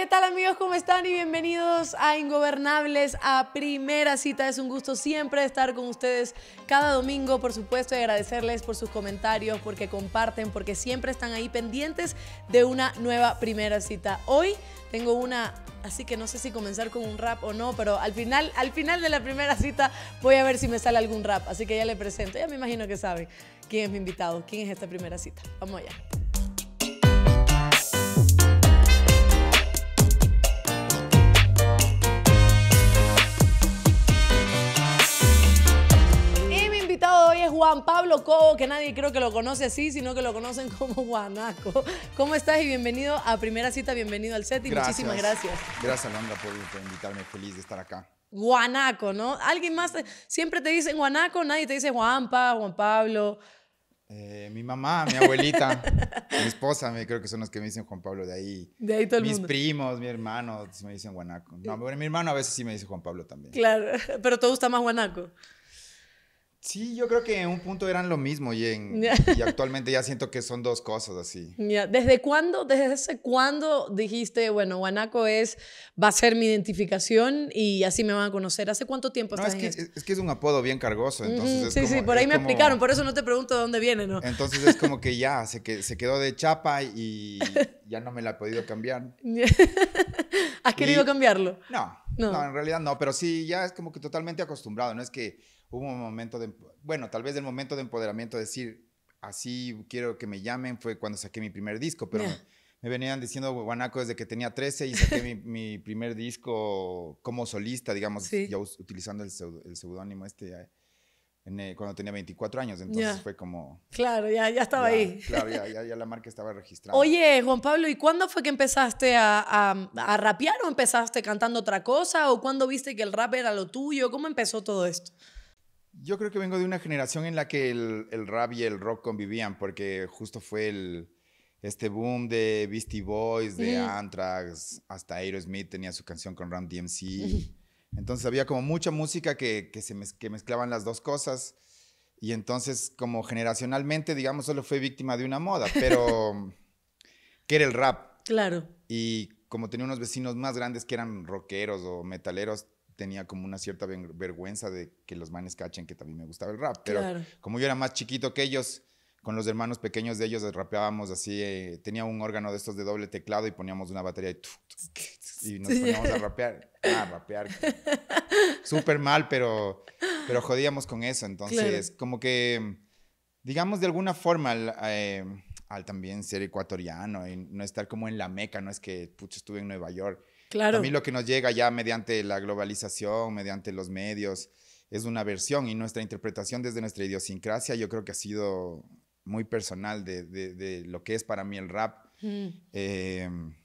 ¿Qué tal amigos? ¿Cómo están? Y bienvenidos a Ingobernables, a primera cita. Es un gusto siempre estar con ustedes cada domingo, por supuesto, y agradecerles por sus comentarios, porque comparten, porque siempre están ahí pendientes de una nueva primera cita. Hoy tengo una, así que no sé si comenzar con un rap o no, pero al final, al final de la primera cita voy a ver si me sale algún rap. Así que ya le presento, ya me imagino que saben quién es mi invitado, quién es esta primera cita. Vamos allá. Juan Pablo Cobo, que nadie creo que lo conoce así, sino que lo conocen como Guanaco. ¿Cómo estás? Y bienvenido a Primera Cita, bienvenido al set y muchísimas gracias. Gracias, Alondra, por, invitarme. Feliz de estar acá. Guanaco, ¿no? Alguien más siempre te dicen Guanaco, nadie te dice Juanpa, Juan Pablo. Eh, mi mamá, mi abuelita, mi esposa, me, creo que son los que me dicen Juan Pablo de ahí. De ahí todo el Mis primos, mi hermano, me dicen Guanaco. No, mi hermano a veces sí me dice Juan Pablo también. Claro, pero te gusta más Guanaco. Sí, yo creo que en un punto eran lo mismo y, y actualmente ya siento que son dos cosas así. ¿Desde cuándo, desde cuándo dijiste, bueno, Guanaco es, va a ser mi identificación y así me van a conocer? ¿Hace cuánto tiempo estás es que, Es que es un apodo bien cargoso, entonces es Sí, como, sí, por ahí me explicaron, por eso no te pregunto de dónde viene, ¿no? Entonces es como que ya, se, se quedó de chapa y ya no me la he podido cambiar. ¿Has querido cambiarlo? no, no, en realidad no, pero sí, ya es como que totalmente acostumbrado, no es que hubo un momento de, bueno, tal vez el momento de empoderamiento, decir, así quiero que me llamen, fue cuando saqué mi primer disco, pero... me venían diciendo guanaco desde que tenía 13 y saqué mi, primer disco como solista, digamos, ya utilizando el, pseudónimo seudónimo este eh, eh, cuando tenía 24 años, entonces fue como... Claro, ya, ya estaba ahí. Claro, ya, la marca estaba registrada. Oye, Juan Pablo, ¿y cuándo fue que empezaste a, a, a, rapear o empezaste cantando otra cosa? ¿O cuándo viste que el rap era lo tuyo? ¿Cómo empezó todo esto? Yo creo que vengo de una generación en la que el, el, rap y el rock convivían, porque justo fue el, este boom de Beastie Boys, de Anthrax, hasta Aerosmith tenía su canción con Ram DMC. Entonces había como mucha música que, se que mezclaban las dos cosas. Y entonces, como generacionalmente, digamos, solo fue víctima de una moda, pero que era el rap. Claro. Y como tenía unos vecinos más grandes que eran rockeros o metaleros, tenía como una cierta vergüenza de que los manes cachen que también me gustaba el rap. Pero como yo era más chiquito que ellos, con los hermanos pequeños de ellos eh, rapeábamos así, eh, tenía un órgano de estos de doble teclado y poníamos una batería y, nos poníamos a rapear. Ah, rapear. Súper mal, pero, pero jodíamos con eso. Entonces, como que, digamos de alguna forma, eh, al también ser ecuatoriano y no estar como en la meca, no es que, pucha, estuve en Nueva York Claro. A mí lo que nos llega ya mediante la globalización, mediante los medios, es una versión y nuestra interpretación desde nuestra idiosincrasia yo creo que ha sido muy personal de, lo que es para mí el rap. Mm. Em,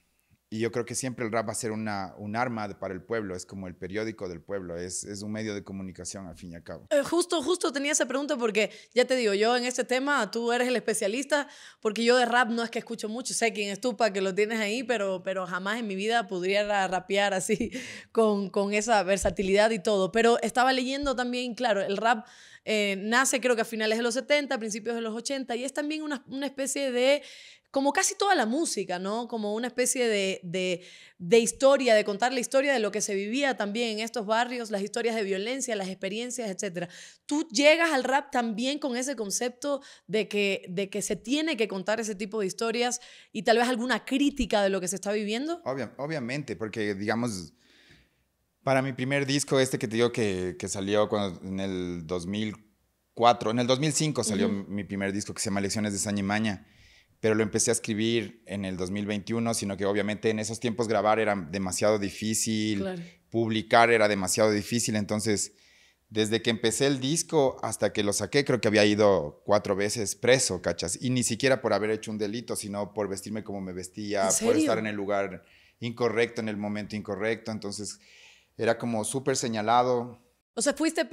y yo creo que siempre el rap va a ser una, un arma para el pueblo, es como el periódico del pueblo, es, es un medio de comunicación al fin y al cabo. Eh, justo, justo tenía esa pregunta porque ya te digo, yo en este tema tú eres el especialista, porque yo de rap no es que escucho mucho, sé quién es tú para que lo tienes ahí, pero, pero jamás en mi vida pudiera rapear así con, con esa versatilidad y todo. Pero estaba leyendo también, claro, el rap... Eh, nace creo que a finales de los 70, principios de los 80, y es también una, una especie de como casi toda la música, ¿no? Como una especie de, historia, de contar la historia de lo que se vivía también en estos barrios, las historias de violencia, las experiencias, etc. Tú llegas al rap también con ese concepto de que, de que se tiene que contar ese tipo de historias y tal vez alguna crítica de lo que se está viviendo. obviamente, porque digamos... Para mi primer disco, este que te digo que, salió en el 2004, en el 2005 salió mi primer disco que se llama Lecciones de Saña y Maña pero lo empecé a escribir en el 2021, sino que obviamente en esos tiempos grabar era demasiado difícil, publicar era demasiado difícil, entonces desde que empecé el disco hasta que lo saqué creo que había ido cuatro veces preso, cachas, y ni siquiera por haber hecho un delito, sino por vestirme como me vestía, por estar en el lugar incorrecto, en el momento incorrecto, entonces era como súper señalado, o sea, fuiste,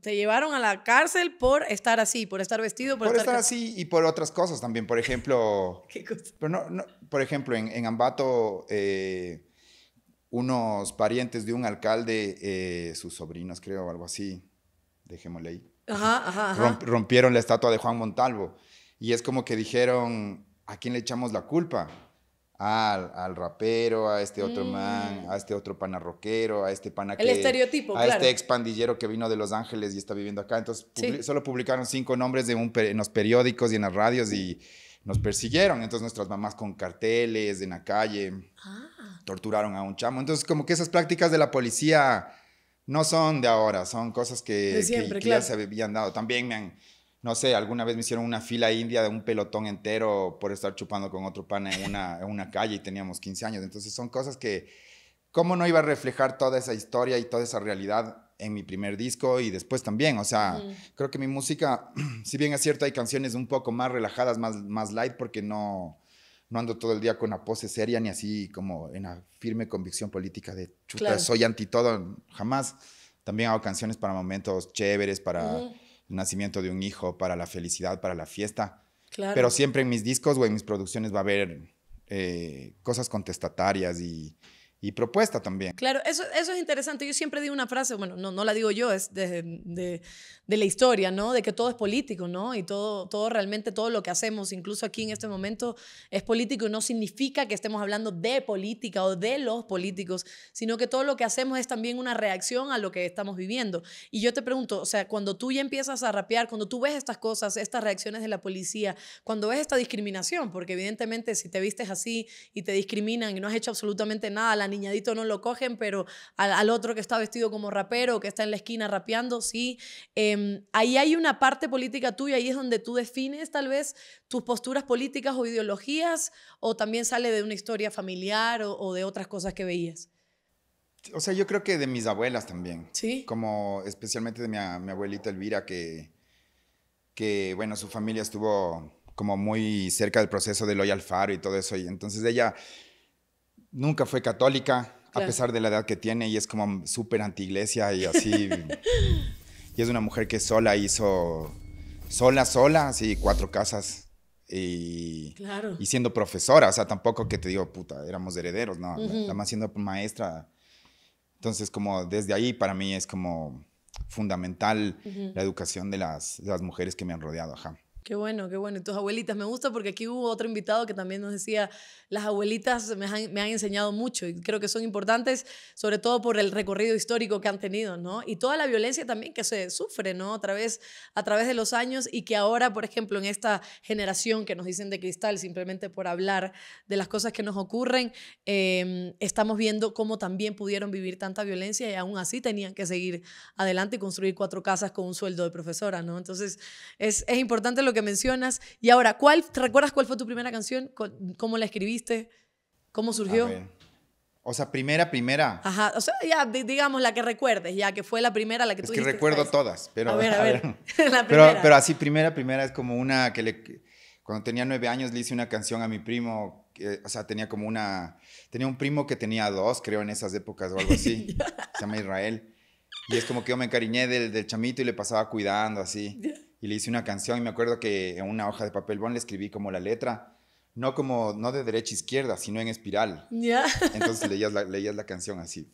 te llevaron a la cárcel por estar así, por estar vestido, por, estar, así y por otras cosas también. Por ejemplo, ¿Qué Pero no, por ejemplo, en, en Ambato, eh, unos parientes de un alcalde, eh, sus sobrinos, creo, o algo así, dejémosle ahí, ajá, ajá. rompieron la estatua de Juan Montalvo. Y es como que dijeron, ¿a quién le echamos la culpa? al, al, rapero, a este otro mm. man, a este otro pana a este pana que... estereotipo, A este expandillero que vino de Los Ángeles y está viviendo acá. Entonces, solo publicaron cinco nombres de en los periódicos y en las radios y nos persiguieron. Entonces, nuestras mamás con carteles en la calle ah. torturaron a un chamo. Entonces, como que esas prácticas de la policía no son de ahora, son cosas que, que, ya se habían dado. También me han no sé, alguna vez me hicieron una fila india de un pelotón entero por estar chupando con otro pana en una, calle y teníamos 15 años. Entonces son cosas que, ¿cómo no iba a reflejar toda esa historia y toda esa realidad en mi primer disco y después también? O sea, creo que mi música, si bien es cierto, hay canciones un poco más relajadas, más, light, porque no, no ando todo el día con una pose seria ni así como en la firme convicción política de chuta, soy anti todo, jamás. También hago canciones para momentos chéveres, para nacimiento de un hijo, para la felicidad, para la fiesta. Pero siempre en mis discos o en mis producciones va a haber eh, cosas contestatarias y, y propuesta también. Claro, eso, eso es interesante. Yo siempre digo una frase, bueno, no, no la digo yo, es de, de, la historia, ¿no? De que todo es político, ¿no? Y todo, todo realmente, todo lo que hacemos, incluso aquí en este momento, es político no significa que estemos hablando de política o de los políticos, sino que todo lo que hacemos es también una reacción a lo que estamos viviendo. Y yo te pregunto, o sea, cuando tú ya empiezas a rapear, cuando tú ves estas cosas, estas reacciones de la policía, cuando ves esta discriminación, porque evidentemente si te vistes así y te discriminan y no has hecho absolutamente nada, la niñadito no lo cogen, pero al, otro que está vestido como rapero, que está en la esquina rapeando, sí. Em, ahí hay una parte política tuya, ahí es donde tú defines tal vez tus posturas políticas o ideologías, o también sale de una historia familiar o, de otras cosas que veías. O sea, yo creo que de mis abuelas también. Sí. Como especialmente de mi, abuelita Elvira, que, que, bueno, su familia estuvo como muy cerca del proceso de Loyal Alfaro y todo eso. Y entonces ella nunca fue católica, a pesar de la edad que tiene, y es como súper antiiglesia y así. y es una mujer que sola hizo, sola, sola, así cuatro casas. Y, y siendo profesora, o sea, tampoco que te digo, puta, éramos herederos, no, nada más siendo maestra. Entonces, como desde ahí para mí es como fundamental la educación de las, de las mujeres que me han rodeado, ajá. Qué bueno, qué bueno. Y tus abuelitas, me gusta porque aquí hubo otro invitado que también nos decía, las abuelitas me han, me han, enseñado mucho y creo que son importantes, sobre todo por el recorrido histórico que han tenido, ¿no? Y toda la violencia también que se sufre, ¿no? A través, a través de los años y que ahora, por ejemplo, en esta generación que nos dicen de cristal, simplemente por hablar de las cosas que nos ocurren, em, estamos viendo cómo también pudieron vivir tanta violencia y aún así tenían que seguir adelante y construir cuatro casas con un sueldo de profesora, ¿no? Entonces, es, es importante lo que mencionas. Y ahora, ¿cuál, ¿te recuerdas cuál fue tu primera canción? ¿Cómo la escribiste? ¿Cómo surgió? O sea, primera, primera. Ajá, o sea, ya digamos la que recuerdes, ya que fue la primera la que tú Es que recuerdo todas, pero. A ver, a ver. Pero, pero, así, primera, primera es como una que le. Cuando tenía nueve años le hice una canción a mi primo, que, o sea, tenía como una. Tenía un primo que tenía dos, creo, en esas épocas o algo así. se llama Israel. Y es como que yo me encariñé del, chamito y le pasaba cuidando así. Y le hice una canción y me acuerdo que en una hoja de papel bond le escribí como la letra, no como, no de derecha a izquierda, sino en espiral. Ya. Entonces leías la, leías la canción así.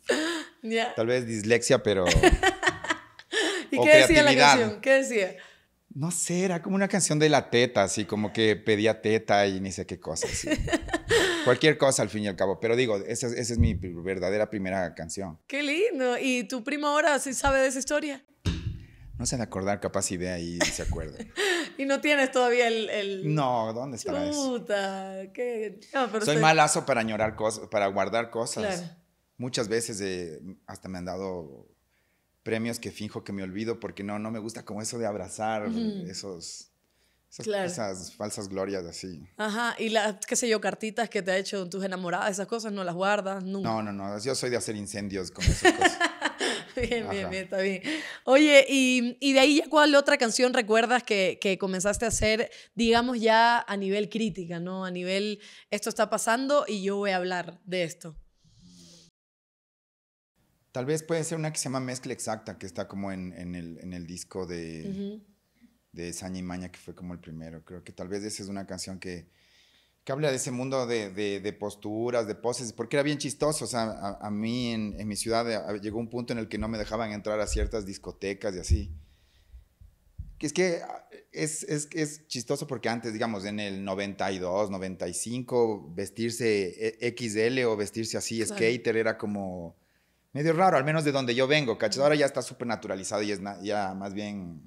Ya. Tal vez dislexia, pero... ¿Y qué decía la canción? ¿Qué decía? No sé, era como una canción de la teta, así como que pedía teta y ni sé qué cosa. Cualquier cosa al fin y al cabo. Pero digo, esa, es mi verdadera primera canción. Qué lindo. ¿Y tu primo ahora sí sabe de esa historia? No se de acordar, capaz y de ahí se acuerda. y no tienes todavía el. No, ¿dónde está eso? Soy malazo para añorar cosas, para guardar cosas. Muchas veces eh, hasta me han dado premios que finjo que me olvido porque no, no me gusta como eso de abrazar esos, esas, falsas glorias así. Ajá, y las, qué sé yo, cartitas que te ha hecho tus enamoradas, esas cosas no las guardas nunca. No, no, no, yo soy de hacer incendios con esas cosas. bien, bien, bien, está bien. Oye, y, y, de ahí cuál otra canción recuerdas que, que comenzaste a hacer, digamos ya a nivel crítica, ¿no? A nivel, esto está pasando y yo voy a hablar de esto. Tal vez puede ser una que se llama Mezcla Exacta, que está como en, el, disco de, de Saña y Maña, que fue como el primero. Creo que tal vez esa es una canción que, que habla de ese mundo de, posturas, de poses, porque era bien chistoso. O sea, a, mí en, mi ciudad eh, llegó un punto en el que no me dejaban entrar a ciertas discotecas y así. Que es que eh, es, es, chistoso porque antes, digamos, en el 92, 95, vestirse eh, XL o vestirse así, skater, era como medio raro, al menos de donde yo vengo, ¿cachas? Ahora ya está súper naturalizado y es ya más bien,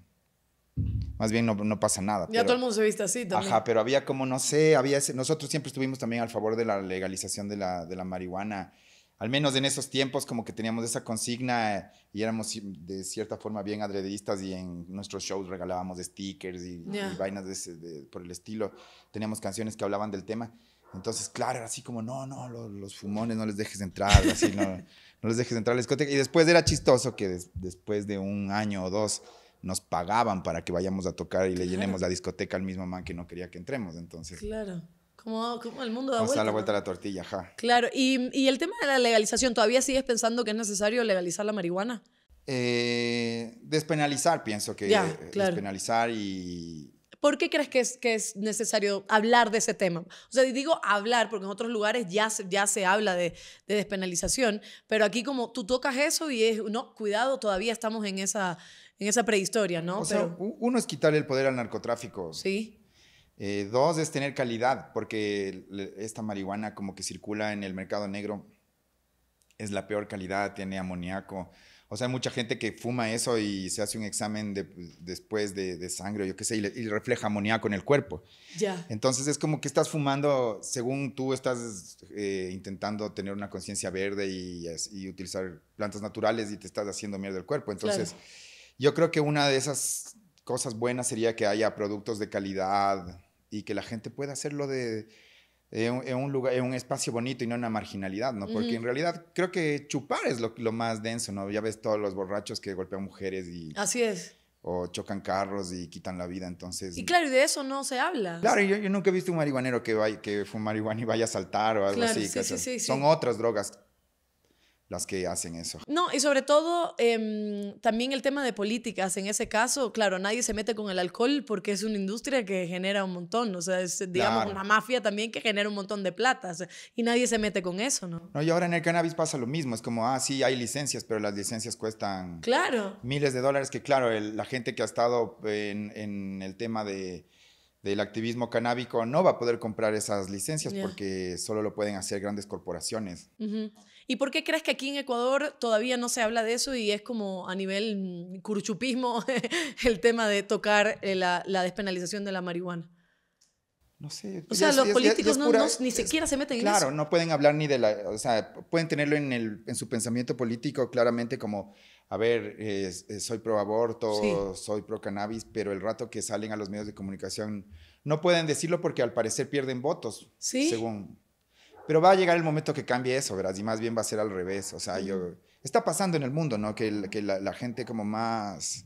más bien no, pasa nada. Ya todo el mundo se viste así también. Ajá, pero había como, no sé, había nosotros siempre estuvimos también al favor de la legalización de la, de la marihuana. Al menos en esos tiempos como que teníamos esa consigna eh, y éramos de cierta forma bien adredistas y en nuestros shows regalábamos stickers y, vainas de por el estilo. Teníamos canciones que hablaban del tema. Entonces, claro, era así como, no, no, los fumones no les dejes entrar, así no. no les dejes entrar a la discoteca. Y después era chistoso que después de un año o dos nos pagaban para que vayamos a tocar y le llenemos la discoteca al mismo man que no quería que entremos. Entonces. Claro. Como, como el mundo da o sea, la vuelta a la tortilla, ja. Claro. Y, el tema de la legalización, ¿todavía sigues pensando que es necesario legalizar la marihuana? Eh, despenalizar, pienso que ya, eh, claro. despenalizar y, ¿Por qué crees que es, que es necesario hablar de ese tema? O sea, digo hablar porque en otros lugares ya se, ya se habla de, despenalización, pero aquí como tú tocas eso y es, no, cuidado, todavía estamos en esa, en esa prehistoria, ¿no? O sea, uno es quitarle el poder al narcotráfico. Sí. Eh, dos es tener calidad, porque esta marihuana como que circula en el mercado negro es la peor calidad, tiene amoníaco, o sea, hay mucha gente que fuma eso y se hace un examen después de, sangre yo qué sé, y, le, refleja amoníaco en el cuerpo. Ya. Entonces es como que estás fumando, según tú estás eh, intentando tener una conciencia verde y, utilizar plantas naturales y te estás haciendo mierda el cuerpo. Entonces, yo creo que una de esas cosas buenas sería que haya productos de calidad y que la gente pueda hacerlo de eh, un, lugar, en un espacio bonito y no una marginalidad, ¿no? Porque en realidad creo que chupar es lo, más denso, ¿no? Ya ves todos los borrachos que golpean mujeres y... Así es. O chocan carros y quitan la vida, entonces... Y claro, y de eso no se habla. Claro, yo, nunca he visto un marihuanero que, vaya, que fuma marihuana y vaya a saltar o algo claro, así. Sí, sí, sí, Son otras drogas las que hacen eso. No, y sobre todo em, también el tema de políticas. En ese caso, claro, nadie se mete con el alcohol porque es una industria que genera un montón, o sea, es digamos una mafia también que genera un montón de plata, y nadie se mete con eso, ¿no? No, y ahora en el cannabis pasa lo mismo, es como, ah, sí, hay licencias, pero las licencias cuestan claro. miles de dólares, que claro, la gente que ha estado en, el tema de del activismo canábico no va a poder comprar esas licencias porque solo lo pueden hacer grandes corporaciones. Uh ¿Y por qué crees que aquí en Ecuador todavía no se habla de eso y es como a nivel mm, curuchupismo el tema de tocar eh, la, despenalización de la marihuana? No sé. O sea, los políticos ni siquiera se meten claro, en eso. Claro, no pueden hablar ni de la. O sea, pueden tenerlo en, el, en su pensamiento político claramente como. A ver, soy pro aborto, soy pro cannabis, pero el rato que salen a los medios de comunicación no pueden decirlo porque al parecer pierden votos. Sí. Según pero va a llegar el momento que cambie eso, ¿verdad? y más bien va a ser al revés. O sea, yo... Está pasando en el mundo, ¿no? Que, la gente como más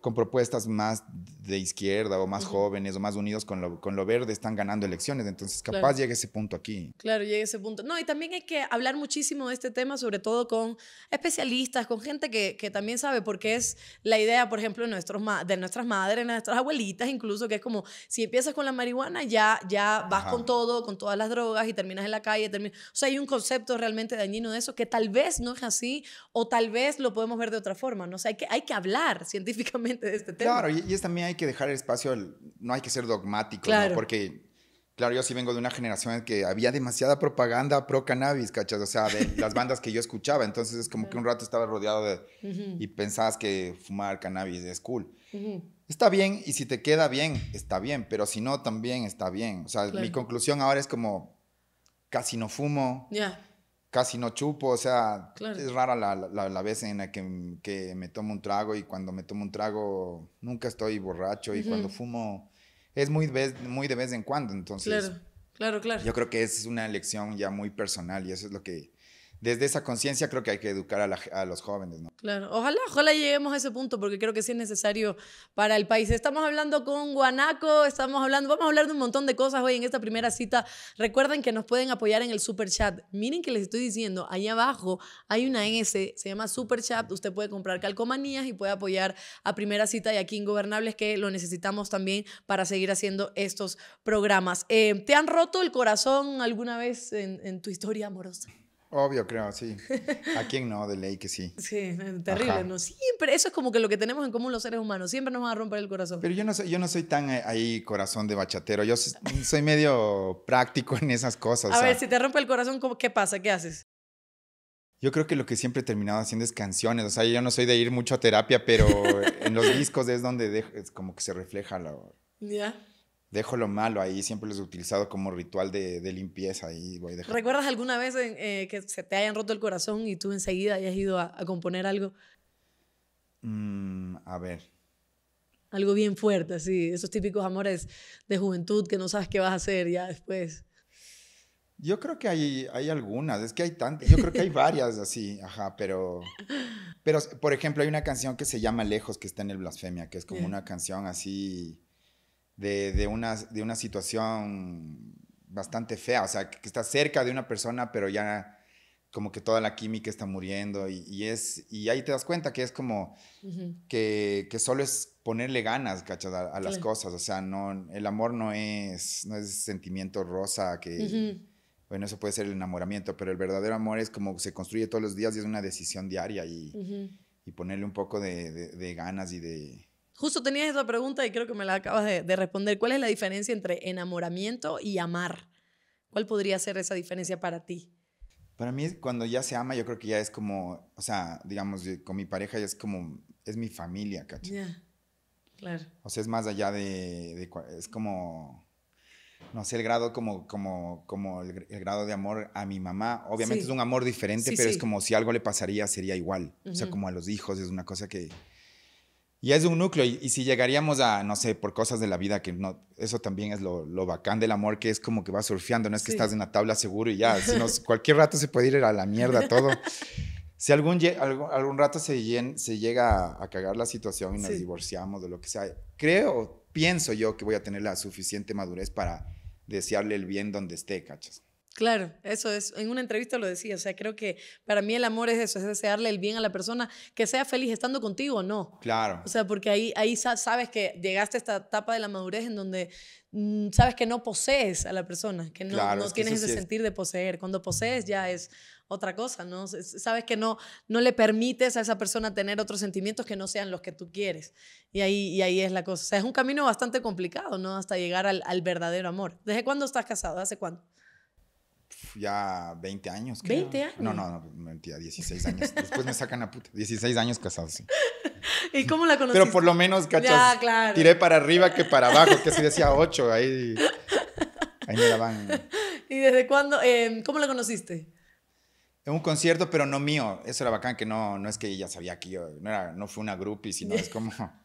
con propuestas más de izquierda o más jóvenes o más unidos con lo, con lo verde están ganando elecciones. Entonces, capaz llegue ese punto aquí. Claro, llega ese punto. No, y también hay que hablar muchísimo de este tema, sobre todo con especialistas, con gente que, que también sabe, por qué es la idea, por ejemplo, de, nuestros, de nuestras madres, de nuestras abuelitas, incluso, que es como si empiezas con la marihuana, ya, ya vas con todo, con todas las drogas y terminas en la calle. O sea, hay un concepto realmente dañino de eso que tal vez no es así o tal vez lo podemos ver de otra forma. No o sea, hay que, hay que hablar científicamente este claro, y, es también hay que dejar el espacio, no hay que ser dogmático, porque Claro, yo sí vengo de una generación en que había demasiada propaganda pro cannabis, ¿cachas? O sea, de las bandas que yo escuchaba. Entonces es como que un rato estaba rodeado de... Y pensabas que fumar cannabis es cool. Está bien, y si te queda bien, está bien, pero si no, también está bien. O sea, mi conclusión ahora es como, casi no fumo. Ya casi no chupo, o sea, es rara la, la, la, vez en la que, me tomo un trago y cuando me tomo un trago nunca estoy borracho y cuando fumo es muy, vez, muy de vez en cuando, entonces... Claro, claro, claro. Yo creo que es una elección ya muy personal y eso es lo que desde esa conciencia creo que hay que educar a, los jóvenes, ¿no? Claro, ojalá, ojalá lleguemos a ese punto porque creo que sí es necesario para el país. Estamos hablando con Guanaco, estamos hablando, vamos a hablar de un montón de cosas hoy en esta primera cita. Recuerden que nos pueden apoyar en el super chat. Miren que les estoy diciendo, ahí abajo hay una S, se llama super chat. Usted puede comprar calcomanías y puede apoyar a primera cita y aquí Gobernables que lo necesitamos también para seguir haciendo estos programas. Eh, ¿Te han roto el corazón alguna vez en tu historia amorosa? Obvio, creo, sí. ¿A quién no? De ley que sí. Sí, terrible, ¿no? Siempre, eso es como que lo que tenemos en común los seres humanos, siempre nos van a romper el corazón. Pero yo no soy, yo no soy tan eh, ahí corazón de bachatero, yo soy, medio práctico en esas cosas. A ver, si te rompe el corazón, ¿qué pasa? ¿Qué haces? Yo creo que lo que siempre he terminado haciendo es canciones. O sea, yo no soy de ir mucho a terapia, pero en los discos es donde es como que se refleja la... Ya dejo lo malo ahí, siempre los he utilizado como ritual de, limpieza y ¿Recuerdas alguna vez eh, que se te hayan roto el corazón y tú enseguida hayas ido a, componer algo? Mm, a ver. Algo bien fuerte, así, esos típicos amores de juventud que no sabes qué vas a hacer ya después. Yo creo que hay, hay algunas, es que hay tantas, yo creo que hay varias así, ajá, pero, pero por ejemplo hay una canción que se llama Lejos, que está en el Blasfemia, que es como una canción así, de, una, de una situación bastante fea, o sea, que, estás está cerca de una persona, pero ya como que toda la química está muriendo y, es, y ahí te das cuenta que es como que, solo es ponerle ganas, A, las cosas, o sea, no, el amor no es, no es sentimiento rosa que, bueno, eso puede ser el enamoramiento, pero el verdadero amor es como se construye todos los días y es una decisión diaria y, ponerle un poco de ganas y de, Justo tenías esa pregunta y creo que me la acabas de, responder. ¿Cuál es la diferencia entre enamoramiento y amar? ¿Cuál podría ser esa diferencia para ti? Para mí, cuando ya se ama, yo creo que ya es como, o sea, digamos, con mi pareja ya es como, es mi familia, ¿cachai? Ya, Claro. O sea, es más allá de, es como, no sé, el grado como, como, como el, grado de amor a mi mamá. Obviamente es un amor diferente, pero es como si algo le pasaría sería igual. O sea, como a los hijos, es una cosa que y es un núcleo y, si llegaríamos a, no sé, por cosas de la vida, que no, eso también es lo, lo bacán del amor, que es como que vas surfeando, no es que estás en la tabla seguro y ya, sino cualquier rato se puede ir a la mierda todo. si algún, algún, rato se, se llega a, cagar la situación y nos divorciamos o lo que sea, creo, pienso yo que voy a tener la suficiente madurez para desearle el bien donde esté, cachas. Claro, eso es, en una entrevista lo decía, o sea, creo que para mí el amor es eso, es desearle el bien a la persona, que sea feliz estando contigo no. Claro. O sea, porque ahí, ahí sabes que llegaste a esta etapa de la madurez en donde mm, sabes que no posees a la persona, que no, no tienes ese sentir de poseer. Cuando posees ya es otra cosa, ¿no? Sabes que no, no le permites a esa persona tener otros sentimientos que no sean los que tú quieres. Y ahí, ahí es la cosa. O sea, es un camino bastante complicado, ¿no? Hasta llegar al, al verdadero amor. ¿Desde cuándo estás casado? ¿Hace cuánto? ya 20 años. ¿20 años? No, no, mentira, 16 años. Después me sacan a puta. 16 años casados, ¿Y cómo la conociste? Pero por lo menos, cachas, ya, claro. tiré para arriba que para abajo, que se decía 8, ahí, ahí me la van. ¿Y desde cuándo? Em, ¿Cómo la conociste? En un concierto, pero no mío. Eso era bacán, que no, no es que ella sabía que yo, no, era, no fue una groupie, sino es como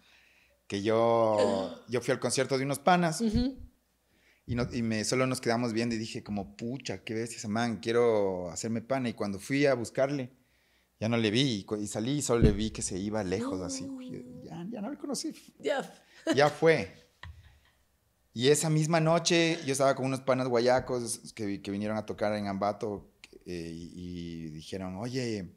que yo, yo fui al concierto de unos panas. Y, me, solo nos quedamos viendo y dije como, pucha, qué bestia ese man, quiero hacerme pana. Y cuando fui a buscarle, ya no le vi. Y, salí y solo le vi que se iba lejos, así. Ya, ya, no le conocí. Ya. fue. Y esa misma noche yo estaba con unos panas guayacos que, vinieron a tocar en Ambato eh, y, dijeron, oye,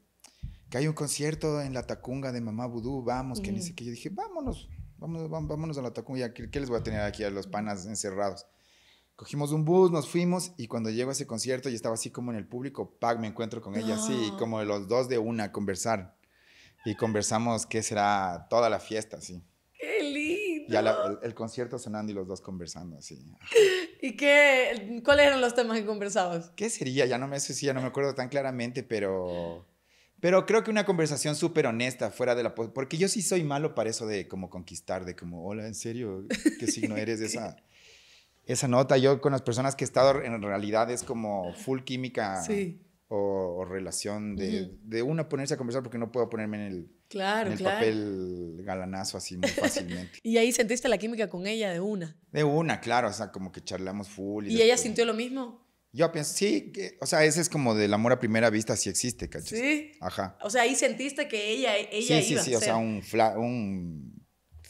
que hay un concierto en la Tacunga de Mamá Vudú, vamos, que ni sé qué. Yo dije, vámonos, vámonos, vámonos a la Tacunga, ¿qué, ¿qué, les voy a tener aquí a los panas encerrados? Cogimos un bus, nos fuimos y cuando llego a ese concierto y estaba así como en el público, ¡pac! Me encuentro con ella así, como los dos de una, a conversar. Y conversamos qué será toda la fiesta, así. ¡Qué lindo! Ya el, concierto sonando y los dos conversando, así. ¿Y qué? ¿Cuáles eran los temas que conversabas? ¿Qué sería? Ya no me sé si ya no me acuerdo tan claramente, pero... Pero creo que una conversación súper honesta, fuera de la... Porque yo sí soy malo para eso de como conquistar, de como, hola, ¿en serio? ¿Qué signo eres de esa? esa nota. Yo con las personas que he estado en realidad es como full química o, relación de, una ponerse a conversar porque no puedo ponerme en el, claro, papel galanazo así muy fácilmente. y ahí sentiste la química con ella de una. De una, claro, o sea, como que charlamos full. ¿Y, ella sintió lo mismo? Yo pienso, sí, o sea, ese es como del amor a primera vista si existe, ¿cachai? Sí. Ajá. O sea, ahí sentiste que ella, ella iba Sí, sí, sí, o sea, un, un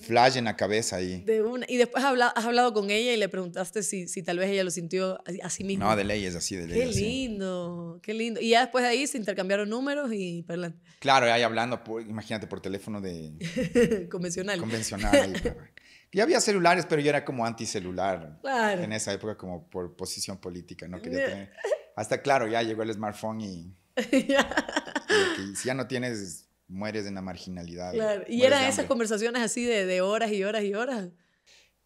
flash en la cabeza ahí. y después has hablado, con ella y le preguntaste si, tal vez ella lo sintió así mismo. No, de leyes, así de leyes. Qué lindo, qué lindo. Y ya después de ahí se intercambiaron números y perdón. Claro, ahí hablando, imagínate, por teléfono de... convencional. Convencional. ya había celulares, pero yo era como anticelular. Claro. En esa época, como por posición política, no quería tener... Hasta claro, ya llegó el smartphone y... y si ya no tienes mueres en la marginalidad. Y eran esas conversaciones así de, de, horas y horas y horas.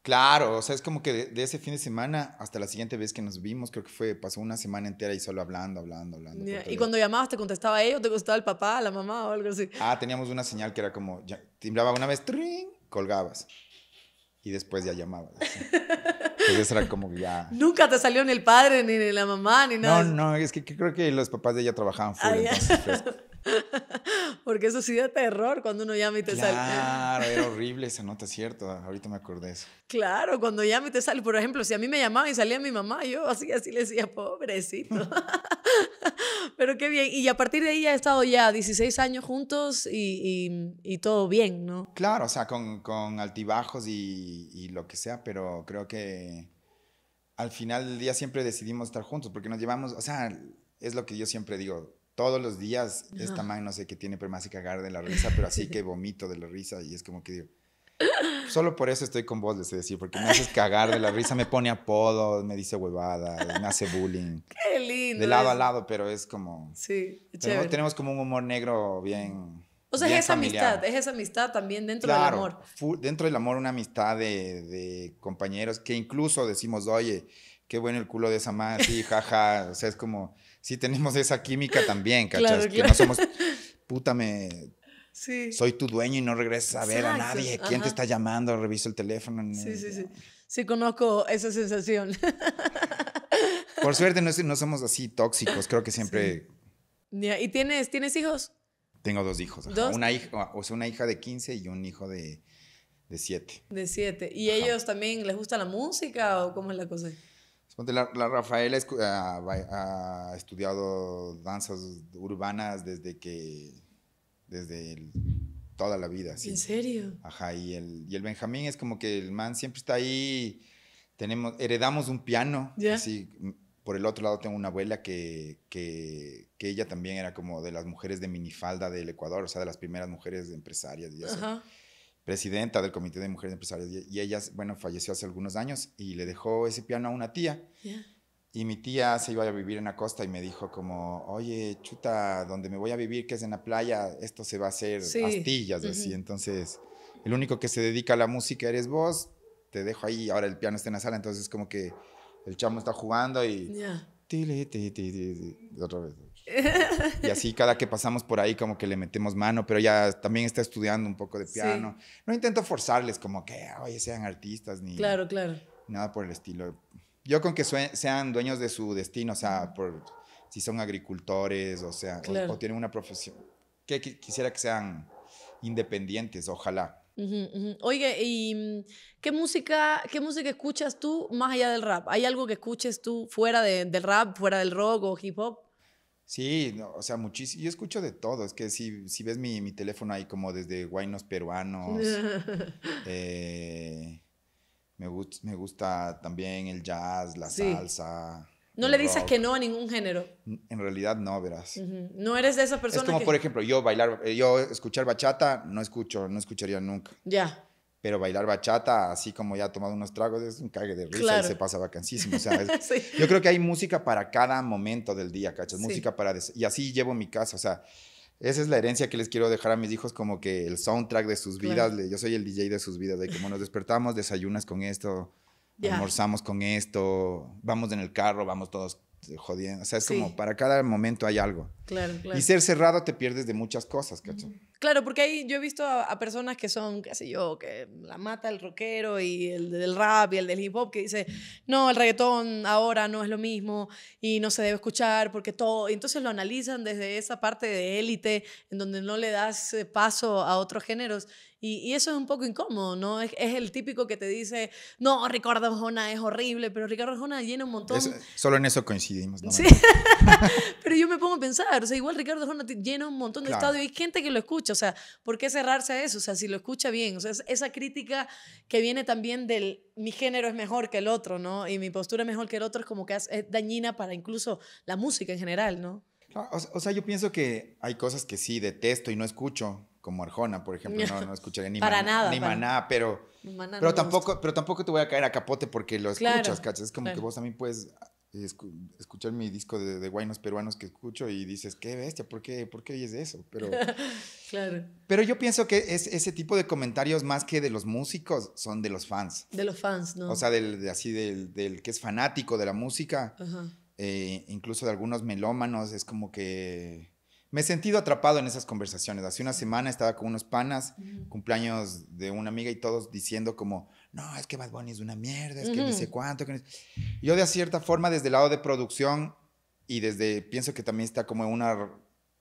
Claro, o sea, es como que de, ese fin de semana hasta la siguiente vez que nos vimos, creo que fue, pasó una semana entera y solo hablando, hablando, hablando. Y cuando llamabas, ¿te contestaba ellos, te contestaba el papá, la mamá o algo así? Ah, teníamos una señal que era como, ya, timbraba una vez, ¡tring! colgabas. Y después ya llamabas. Entonces era como ya. Nunca te salió ni el padre, ni la mamá, ni nada. No, no, es que, creo que los papás de ella trabajaban fuera, Porque eso sí da terror cuando uno llama y te sale. Claro, era horrible esa nota, cierto. Ahorita me acordé eso. Claro, cuando llama y te sale. Por ejemplo, si a mí me llamaba y salía mi mamá, yo así, así le decía, pobrecito. Pero qué bien. Y a partir de ahí ya he estado ya 16 años juntos y, todo bien, ¿no? Claro, o sea, con, altibajos y, y lo que sea, pero creo que al final del día siempre decidimos estar juntos porque nos llevamos, o sea, es lo que yo siempre digo, todos los días, esta man no sé qué tiene, pero me hace cagar de la risa, pero así que vomito de la risa y es como que digo, solo por eso estoy con vos, les decir, porque me haces cagar de la risa, me pone apodo, me dice huevada, me hace bullying. Qué lindo. De lado a lado, pero es como... Sí, tenemos, tenemos como un humor negro bien... O sea, es esa amistad, es esa amistad también dentro del amor. dentro del amor, una amistad de, de, compañeros que incluso decimos, oye, qué bueno el culo de esa madre, sí, jaja, o sea, es como sí tenemos esa química también, ¿cachas? Que no somos, puta, me... Sí. Soy tu dueño y no regresas a ver a nadie. ¿Quién te está llamando? Reviso el teléfono. Sí, sí, sí. Sí, conozco esa sensación. Por suerte no, no somos así tóxicos. Creo que siempre... ¿Y tienes, tienes hijos? Tengo dos hijos. Una hija, o sea, una hija de 15 y un hijo de, de 7. De 7. ¿Y ellos también les gusta la música o cómo es la cosa? La, Rafaela ah, ha, estudiado danzas urbanas desde que, desde toda la vida. ¿En serio? Ajá, y el, Benjamín es como que el man siempre está ahí, tenemos, heredamos un piano, ¿Ya? así, por el otro lado tengo una abuela que, ella también era como de las mujeres de minifalda del Ecuador, o sea, de las primeras mujeres empresarias. Y Ajá presidenta del Comité de Mujeres Empresarias, y ella, bueno, falleció hace algunos años y le dejó ese piano a una tía. Y mi tía se iba a vivir en la costa y me dijo como, oye, chuta, donde me voy a vivir, que es en la playa, esto se va a hacer pastillas así. Entonces, el único que se dedica a la música eres vos, te dejo ahí, ahora el piano está en la sala, entonces como que el chamo está jugando y... otra vez. Y así cada que pasamos por ahí como que le metemos mano, pero ya también está estudiando un poco de piano. No intento forzarles como que, oye, sean artistas ni claro, claro. nada por el estilo. Yo con que sean dueños de su destino, o sea, por, si son agricultores, o sea, o, tienen una profesión, que, quisiera que sean independientes, ojalá. Oye, ¿y mm, qué música, qué música escuchas tú más allá del rap? ¿Hay algo que escuches tú fuera del rap, fuera del rock o hip hop? Sí, o sea, muchísimo. Yo escucho de todo. Es que si, ves mi, teléfono ahí como desde guainos peruanos. Eh, me, me gusta también el jazz, la salsa. No le dices que no a ningún género. En realidad no, verás. No eres de esas personas? Es como, por ejemplo, yo bailar, eh, yo escuchar bachata, no escucho, no escucharía nunca. Ya pero bailar bachata, así como ya tomado unos tragos, es un cague de risa y se pasa vacancísimo. O Yo creo que hay música para cada momento del día, ¿cachas? Música para... Y así llevo mi casa, o sea, esa es la herencia que les quiero dejar a mis hijos, como que el soundtrack de sus vidas, yo soy el DJ de sus vidas, de como nos despertamos, desayunas con esto, almorzamos con esto, vamos en el carro, vamos todos este, jodiendo. O sea, es como para cada momento hay algo. Claro, Y ser cerrado te pierdes de muchas cosas, ¿cachai? Claro, porque ahí yo he visto a, personas que son, qué sé yo, que la mata el rockero y el del rap y el del hip hop, que dice, no, el reggaetón ahora no es lo mismo y no se debe escuchar porque todo. Y entonces lo analizan desde esa parte de élite en donde no le das eh, paso a otros géneros y, eso es un poco incómodo, ¿no? Es, el típico que te dice, no, Ricardo Arjona es horrible, pero Ricardo Arjona llena un montón. solo en eso coincidimos, ¿no? Sí. pero yo me pongo a pensar, o sea, igual Ricardo Arjona llena un montón de claro. y hay gente que lo escucha, o sea, ¿por qué cerrarse a eso? O sea, si lo escucha bien, o sea, esa crítica que viene también del mi género es mejor que el otro, ¿no? Y mi postura es mejor que el otro es como que es, dañina para incluso la música en general, ¿no? o sea, yo pienso que hay cosas que sí detesto y no escucho, como Arjona, por ejemplo, no, no escucharía ni maná, ni maná, pero pero tampoco pero tampoco te voy a caer a capote porque lo escuchas, ¿cachas? Es como que vos también puedes escuchar mi disco de, guaynos peruanos que escucho y dices, qué bestia, ¿por qué, por qué eso? Pero, claro. pero yo pienso que ese tipo de comentarios, más que de los músicos, son de los fans. De los fans, ¿no? O sea, de, así del, que es fanático de la música, eh, incluso de algunos melómanos, es como que me he sentido atrapado en esas conversaciones. Hace una semana estaba con unos panas, cumpleaños de una amiga y todos diciendo como, no, es que Bad Bunny es una mierda, es que no sé cuánto. Yo de cierta forma, desde el lado de producción y desde, pienso que también está como una,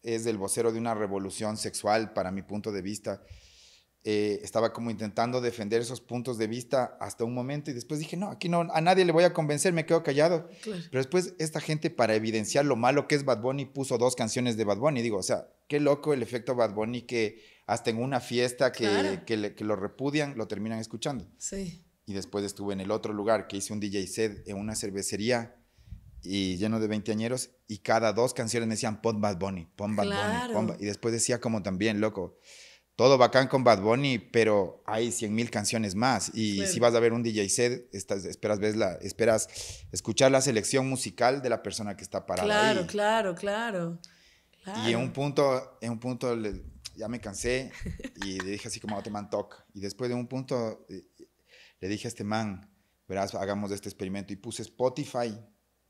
es el vocero de una revolución sexual para mi punto de vista eh, estaba como intentando defender esos puntos de vista hasta un momento y después dije, no, aquí no, a nadie le voy a convencer, me quedo callado. Pero después esta gente para evidenciar lo malo que es Bad Bunny puso dos canciones de Bad Bunny. Digo, o sea, qué loco el efecto Bad Bunny que hasta en una fiesta que, lo repudian, lo terminan escuchando. Sí. Y después estuve en el otro lugar que hice un DJ set en una cervecería y lleno de veinteañeros y cada dos canciones me decían, pon Bad Bunny, pon Bad Bunny, Y después decía como también, loco todo bacán con Bad Bunny, pero hay 100 mil canciones más. Y si vas a ver un DJ set, estás, esperas, ves la, esperas escuchar la selección musical de la persona que está parada. Claro, ahí. claro, claro, claro. Y en un punto, en un punto ya me cansé y le dije así como a man toca. Y después de un punto eh, le dije a este man, verás, hagamos este experimento. Y puse Spotify,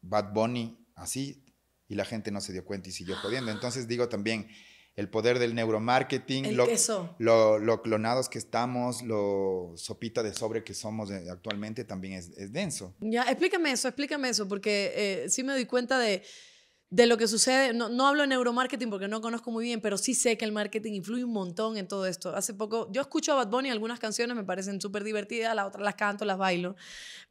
Bad Bunny, así, y la gente no se dio cuenta y siguió jodiendo. Entonces digo también el poder del neuromarketing, lo, clonados que estamos, lo sopita de sobre que somos actualmente también es, denso. Ya, explícame eso, explícame eso, porque eh, sí me doy cuenta de, de lo que sucede. No, no, hablo de neuromarketing porque no conozco muy bien, pero sí sé que el marketing influye un montón en todo esto. Hace poco, yo escucho a Bad Bunny, algunas canciones me parecen súper divertidas, las otras las canto, las bailo,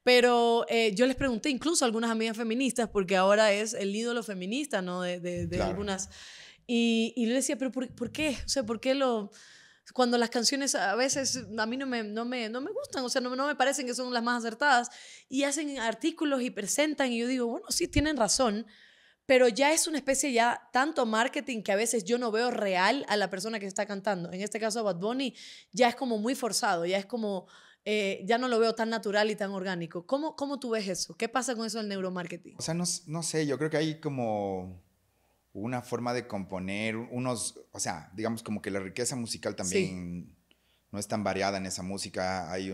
pero eh, yo les pregunté incluso a algunas amigas feministas, porque ahora es el ídolo feminista, ¿no? De, de algunas y, y le decía, pero por, qué? O sea, ¿por qué lo...? Cuando las canciones a veces a mí no me, no me, no me gustan, o sea, no, no me parecen que son las más acertadas, y hacen artículos y presentan, y yo digo, bueno, sí, tienen razón, pero ya es una especie ya tanto marketing que a veces yo no veo real a la persona que está cantando. En este caso Bad Bunny ya es como muy forzado, ya es como, eh, ya no lo veo tan natural y tan orgánico. ¿Cómo, ¿Cómo tú ves eso? ¿Qué pasa con eso del neuromarketing? O sea, no, no sé, yo creo que hay como una forma de componer, unos, o sea, digamos como que la riqueza musical también no es tan variada en esa música, hay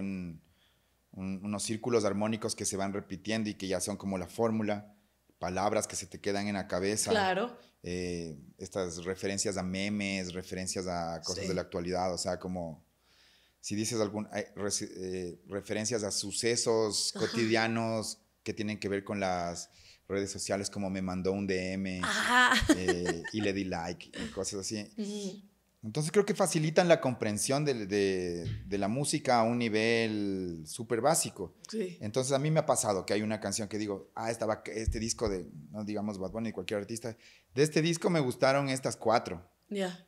unos círculos armónicos que se van repitiendo y que ya son como la fórmula, palabras que se te quedan en la cabeza, claro. Eh, estas referencias a memes, referencias a cosas de la actualidad, o sea, como si dices algún, eh, eh, referencias a sucesos cotidianos que tienen que ver con las redes sociales como me mandó un DM eh, y le di like y cosas así. Entonces creo que facilitan la comprensión de, la música a un nivel súper básico. Entonces a mí me ha pasado que hay una canción que digo, ah, estaba este disco de, no digamos Bad Bunny, cualquier artista, de este disco me gustaron estas cuatro. Ya.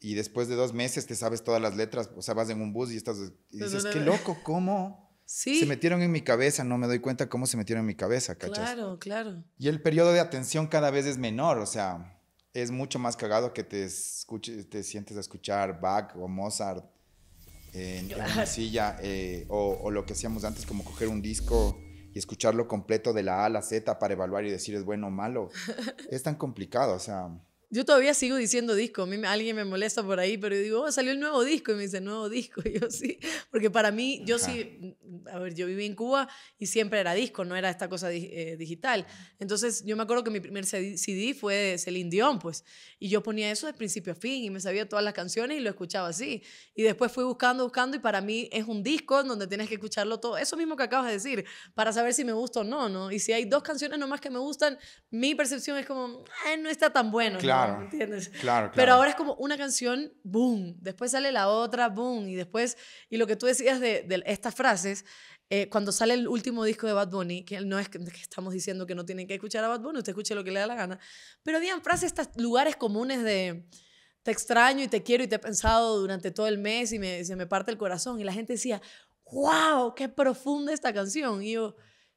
Y después de dos meses te sabes todas las letras, o sea, vas en un bus y estás y dices, qué loco, ¿cómo? Se metieron en mi cabeza, no me doy cuenta cómo se metieron en mi cabeza, ¿cachas? Claro, claro. Y el periodo de atención cada vez es menor, o sea, es mucho más cagado que te, escuches, te sientes a escuchar Bach o Mozart en, la una silla eh, o, lo que hacíamos antes, como coger un disco y escucharlo completo de la A a la Z para evaluar y decir es bueno o malo. es tan complicado, o sea... Yo todavía sigo diciendo disco. A mí alguien me molesta por ahí, pero yo digo, oh, salió el nuevo disco. Y me dice, nuevo disco. Y yo sí. Porque para mí, yo sí. A ver, yo viví en Cuba y siempre era disco, no era esta cosa eh, digital. Entonces, yo me acuerdo que mi primer CD fue de Celine Dion, pues. Y yo ponía eso de principio a fin y me sabía todas las canciones y lo escuchaba así. Y después fui buscando, buscando. Y para mí es un disco en donde tienes que escucharlo todo. Eso mismo que acabas de decir, para saber si me gusta o no, ¿no? Y si hay dos canciones nomás que me gustan, mi percepción es como, no está tan bueno. Claro. Claro, Pero ahora es como una canción, boom, después sale la otra, boom, y después, y lo que tú decías de, estas frases, eh, cuando sale el último disco de Bad Bunny, que no es que, estamos diciendo que no tienen que escuchar a Bad Bunny, usted escuche lo que le da la gana, pero digan frases, estos lugares comunes de te extraño y te quiero y te he pensado durante todo el mes y me, se me parte el corazón. Y la gente decía, wow, qué profunda esta canción. Y yo,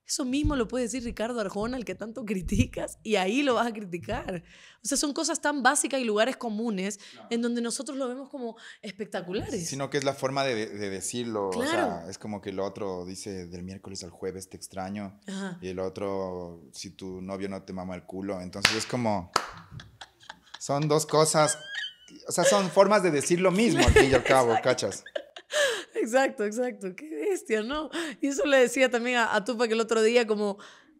eso mismo lo puede decir Ricardo Arjona, al que tanto criticas, y ahí lo vas a criticar. O sea, son cosas tan básicas y lugares comunes en donde nosotros lo vemos como espectaculares. Sino que es la forma de, decirlo. O sea, es como que el otro dice del miércoles al jueves te extraño, y el otro si tu novio no te mama el culo. Entonces es como. Son dos cosas. O sea, son formas de decir lo mismo al fin y al cabo, ¿cachas? Exacto, exacto. Qué bestia, ¿no? Y eso le decía también a, a que el otro día, como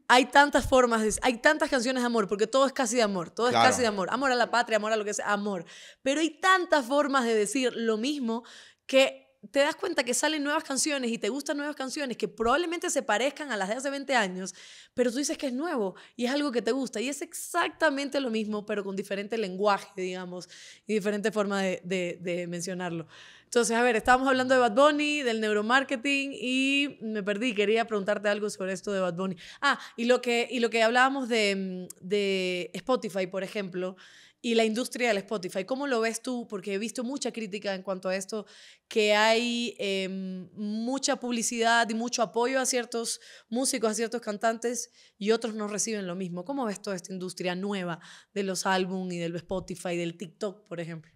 hay tantas formas, hay tantas canciones de amor, porque todo es casi de amor, todo es casi de amor. Amor a la patria, amor a lo que sea, amor. Pero hay tantas formas de decir lo mismo que te das cuenta que salen nuevas canciones y te gustan nuevas canciones que probablemente se parezcan a las de hace 20 años, pero tú dices que es nuevo y es algo que te gusta. Y es exactamente lo mismo, pero con diferente lenguaje, digamos, y diferente forma de, de, de mencionarlo. Entonces, a ver, estábamos hablando de Bad Bunny, del neuromarketing y me perdí, quería preguntarte algo sobre esto de Bad Bunny. Ah, y lo que, y lo que hablábamos de, mm, de Spotify, por ejemplo, y la industria del Spotify, ¿cómo lo ves tú? Porque he visto mucha crítica en cuanto a esto, que hay em, mucha publicidad y mucho apoyo a ciertos músicos, a ciertos cantantes y otros no reciben lo mismo. ¿Cómo ves toda esta industria nueva de los álbumes y del Spotify, del TikTok, por ejemplo?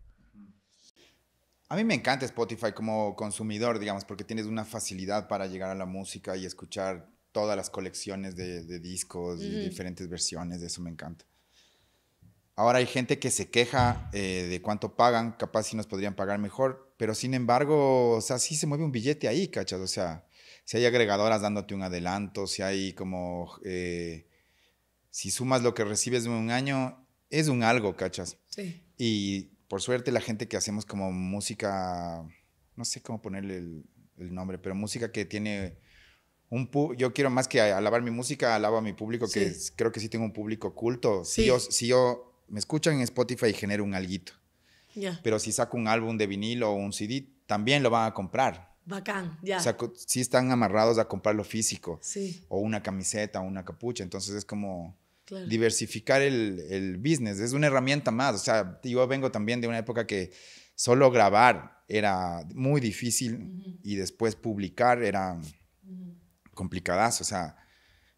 A mí me encanta Spotify como consumidor, digamos, porque tienes una facilidad para llegar a la música y escuchar todas las colecciones de, discos y diferentes versiones, de eso me encanta. Ahora hay gente que se queja eh, de cuánto pagan, capaz si nos podrían pagar mejor, pero sin embargo, o sea, sí se mueve un billete ahí, ¿cachas? O sea, si hay agregadoras dándote un adelanto, si hay como, eh, si sumas lo que recibes en un año, es un algo, ¿cachas? Sí. Y por suerte la gente que hacemos como música, no sé cómo ponerle el, nombre, pero música que tiene un yo quiero más que alabar mi música, alabo a mi público, que creo que sí tengo un público culto. Si, yo, si yo me escuchan en Spotify genero un alguito. Pero si saco un álbum de vinilo o un CD, también lo van a comprar. Bacán, ya. O sea, si están amarrados a comprar lo físico. O una camiseta, o una capucha. Entonces es como Diversificar el, business es una herramienta más. O sea, yo vengo también de una época que solo grabar era muy difícil y después publicar era uh O sea,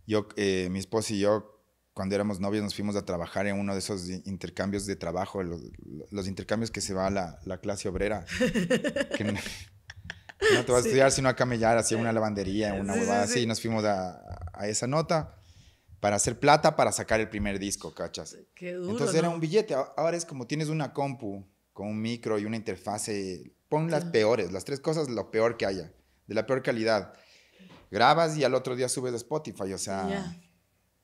yo, eh, mi esposo y yo cuando éramos novios nos fuimos a trabajar en uno de esos intercambios de trabajo, los, intercambios que se va a la, clase obrera. que no, te vas a estudiar sino a camellar, hacia una lavandería, una así. Y nos fuimos a, a, esa nota para hacer plata para sacar el primer disco, ¿cachas? Qué duro, Entonces era un billete. Ahora es como tienes una compu con un micro y una interfase. Pon las peores, las tres cosas, lo peor que haya, de la peor calidad. Grabas y al otro día subes a Spotify, o sea.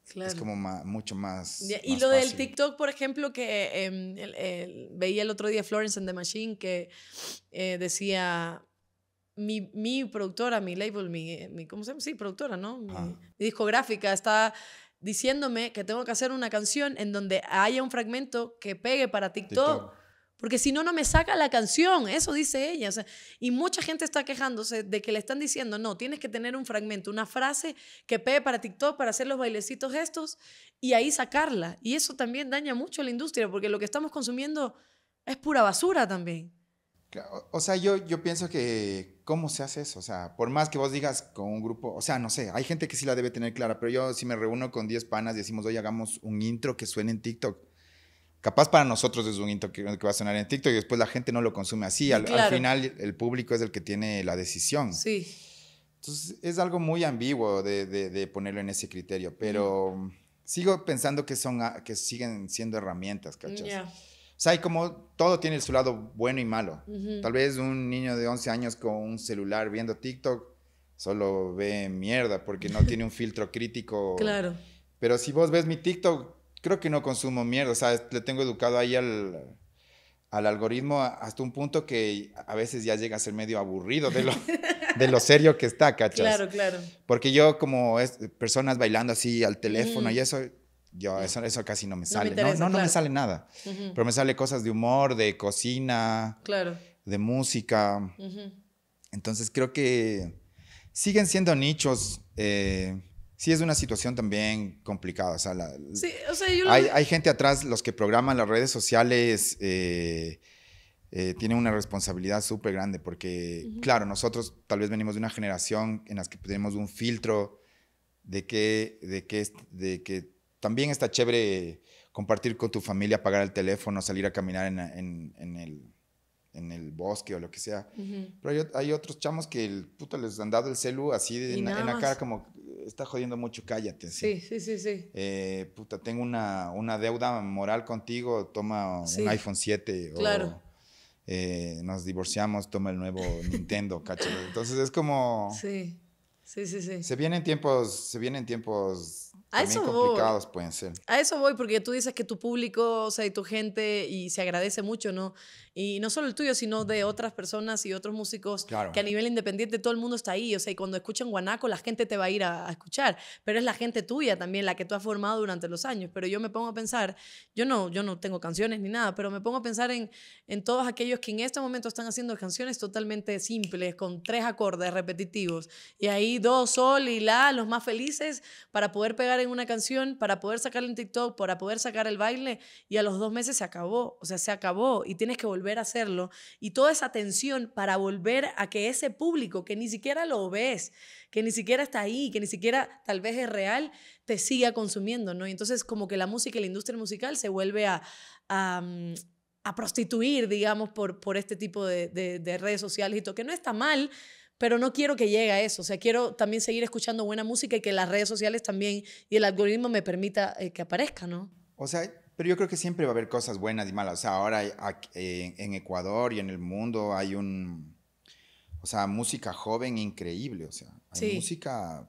Claro. Es como mucho más. Y lo del TikTok, por ejemplo, que em, veía el otro día Florence and the Machine que eh, decía: mi, productora, mi label, mi, ¿cómo se llama? Sí, productora, ¿no? mi discográfica está diciéndome que tengo que hacer una canción en donde haya un fragmento que pegue para TikTok. Porque si no, no me saca la canción. Eso dice ella. y mucha gente está quejándose de que le están diciendo, no, tienes que tener un fragmento, una frase que pegue para TikTok, para hacer los bailecitos estos y ahí sacarla. Y eso también daña mucho a la industria, porque lo que estamos consumiendo es pura basura también. O sea, yo, yo pienso que, ¿cómo se hace eso? O sea, por más que vos digas con un grupo, o sea, no sé, hay gente que sí la debe tener clara, pero yo si me reúno con 10 panas y decimos, oye, hagamos un intro que suene en TikTok. Capaz para nosotros es un intro que, va a sonar en TikTok y después la gente no lo consume así. Al, final, el público es el que tiene la decisión. Sí. Entonces, es algo muy ambiguo de, ponerlo en ese criterio, pero sigo pensando que, son, ah, que siguen siendo herramientas, ¿cachas? O sea, hay como todo tiene su lado bueno y malo. Tal vez un niño de 11 años con un celular viendo TikTok solo ve mierda porque no tiene un filtro crítico. Claro. Pero si vos ves mi TikTok, creo que no consumo mierda. O sea, le tengo educado ahí al, al algoritmo hasta un punto que a veces ya llega a ser medio aburrido de lo, de lo serio que está, ¿cachas? Claro, claro. Porque yo como es, personas bailando así al teléfono y eso, yo, eso, eso casi no me sale. no, no, me sale nada. Pero me sale cosas de humor, de cocina, claro. de música. Entonces creo que siguen siendo nichos. Eh, sí es una situación también complicada. O sea, hay, hay, gente atrás, los que programan las redes sociales eh, eh, tienen una responsabilidad súper grande porque, claro, nosotros tal vez venimos de una generación en la que tenemos un filtro de que, de que, de que también está chévere compartir con tu familia, pagar el teléfono, salir a caminar en, el, bosque o lo que sea. Pero hay, otros chamos que el, les han dado el celu así en, la cara como, está jodiendo mucho, cállate. Sí, sí, sí, sí. Eh, puta, tengo una, deuda moral contigo, toma un iPhone 7 claro. Eh, nos divorciamos, toma el nuevo Nintendo, cacho Entonces es como... Sí, sí, sí, sí. Se vienen tiempos, se vienen tiempos a eso voy. A eso voy, porque tú dices que tu público, o sea, y tu gente, y se agradece mucho, ¿no? Y no solo el tuyo, sino de otras personas y otros músicos que a nivel independiente todo el mundo está ahí. O sea, y cuando escuchan Guanaco, la gente te va a ir a, escuchar. Pero es la gente tuya también, la que tú has formado durante los años. Pero yo me pongo a pensar, yo no, yo no tengo canciones ni nada, pero me pongo a pensar en, en todos aquellos que en este momento están haciendo canciones totalmente simples, con tres acordes repetitivos. Y ahí dos sol y la, los más felices, para poder pegar en una canción, para poder sacar en TikTok, para poder sacar el baile. Y a los dos meses se acabó. O sea, se acabó. Y tienes que volver hacerlo y toda esa tensión para volver a que ese público que ni siquiera lo ves, que ni siquiera está ahí, que ni siquiera tal vez es real, te siga consumiendo, ¿no? entonces como que la música y la industria musical se vuelve a, a mm, prostituir, digamos, por, por este tipo de, redes sociales y todo, que no está mal, pero no quiero que llegue a eso. O sea, quiero también seguir escuchando buena música y que las redes sociales también y el algoritmo me permita eh, que aparezca, ¿no? O sea, pero yo creo que siempre va a haber cosas buenas y malas. O sea, ahora eh, en Ecuador y en el mundo hay un... O sea, música joven increíble. O sea, hay música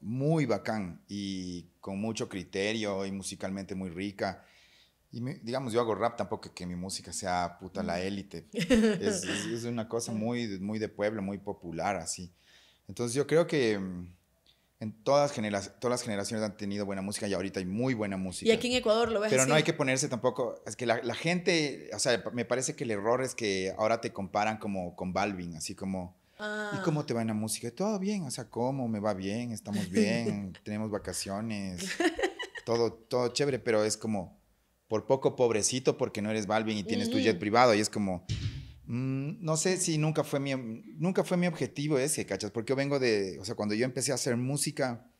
muy bacán y con mucho criterio y musicalmente muy rica. Y digamos, yo hago rap, tampoco que, mi música sea puta la mm. élite. Es, es, una cosa muy, muy de pueblo, muy popular, así. Entonces yo creo que mm, en todas, todas las generaciones han tenido buena música y ahorita hay muy buena música. Y aquí en Ecuador lo ves. Pero no hay que ponerse tampoco, es que la, gente, o sea, me parece que el error es que ahora te comparan como con Balvin, así como... ¿Y cómo ah. te va en la música? Todo bien, o sea, ¿cómo? ¿Me va bien? ¿Estamos bien? ¿Tenemos vacaciones? Todo, todo chévere, pero es como, por poco pobrecito porque no eres Balvin y tienes tu mm. jet privado y es como, Mm, no sé si nunca fue mi, nunca fue mi objetivo ese, ¿cachas? Porque yo vengo de, o sea, cuando yo empecé a hacer música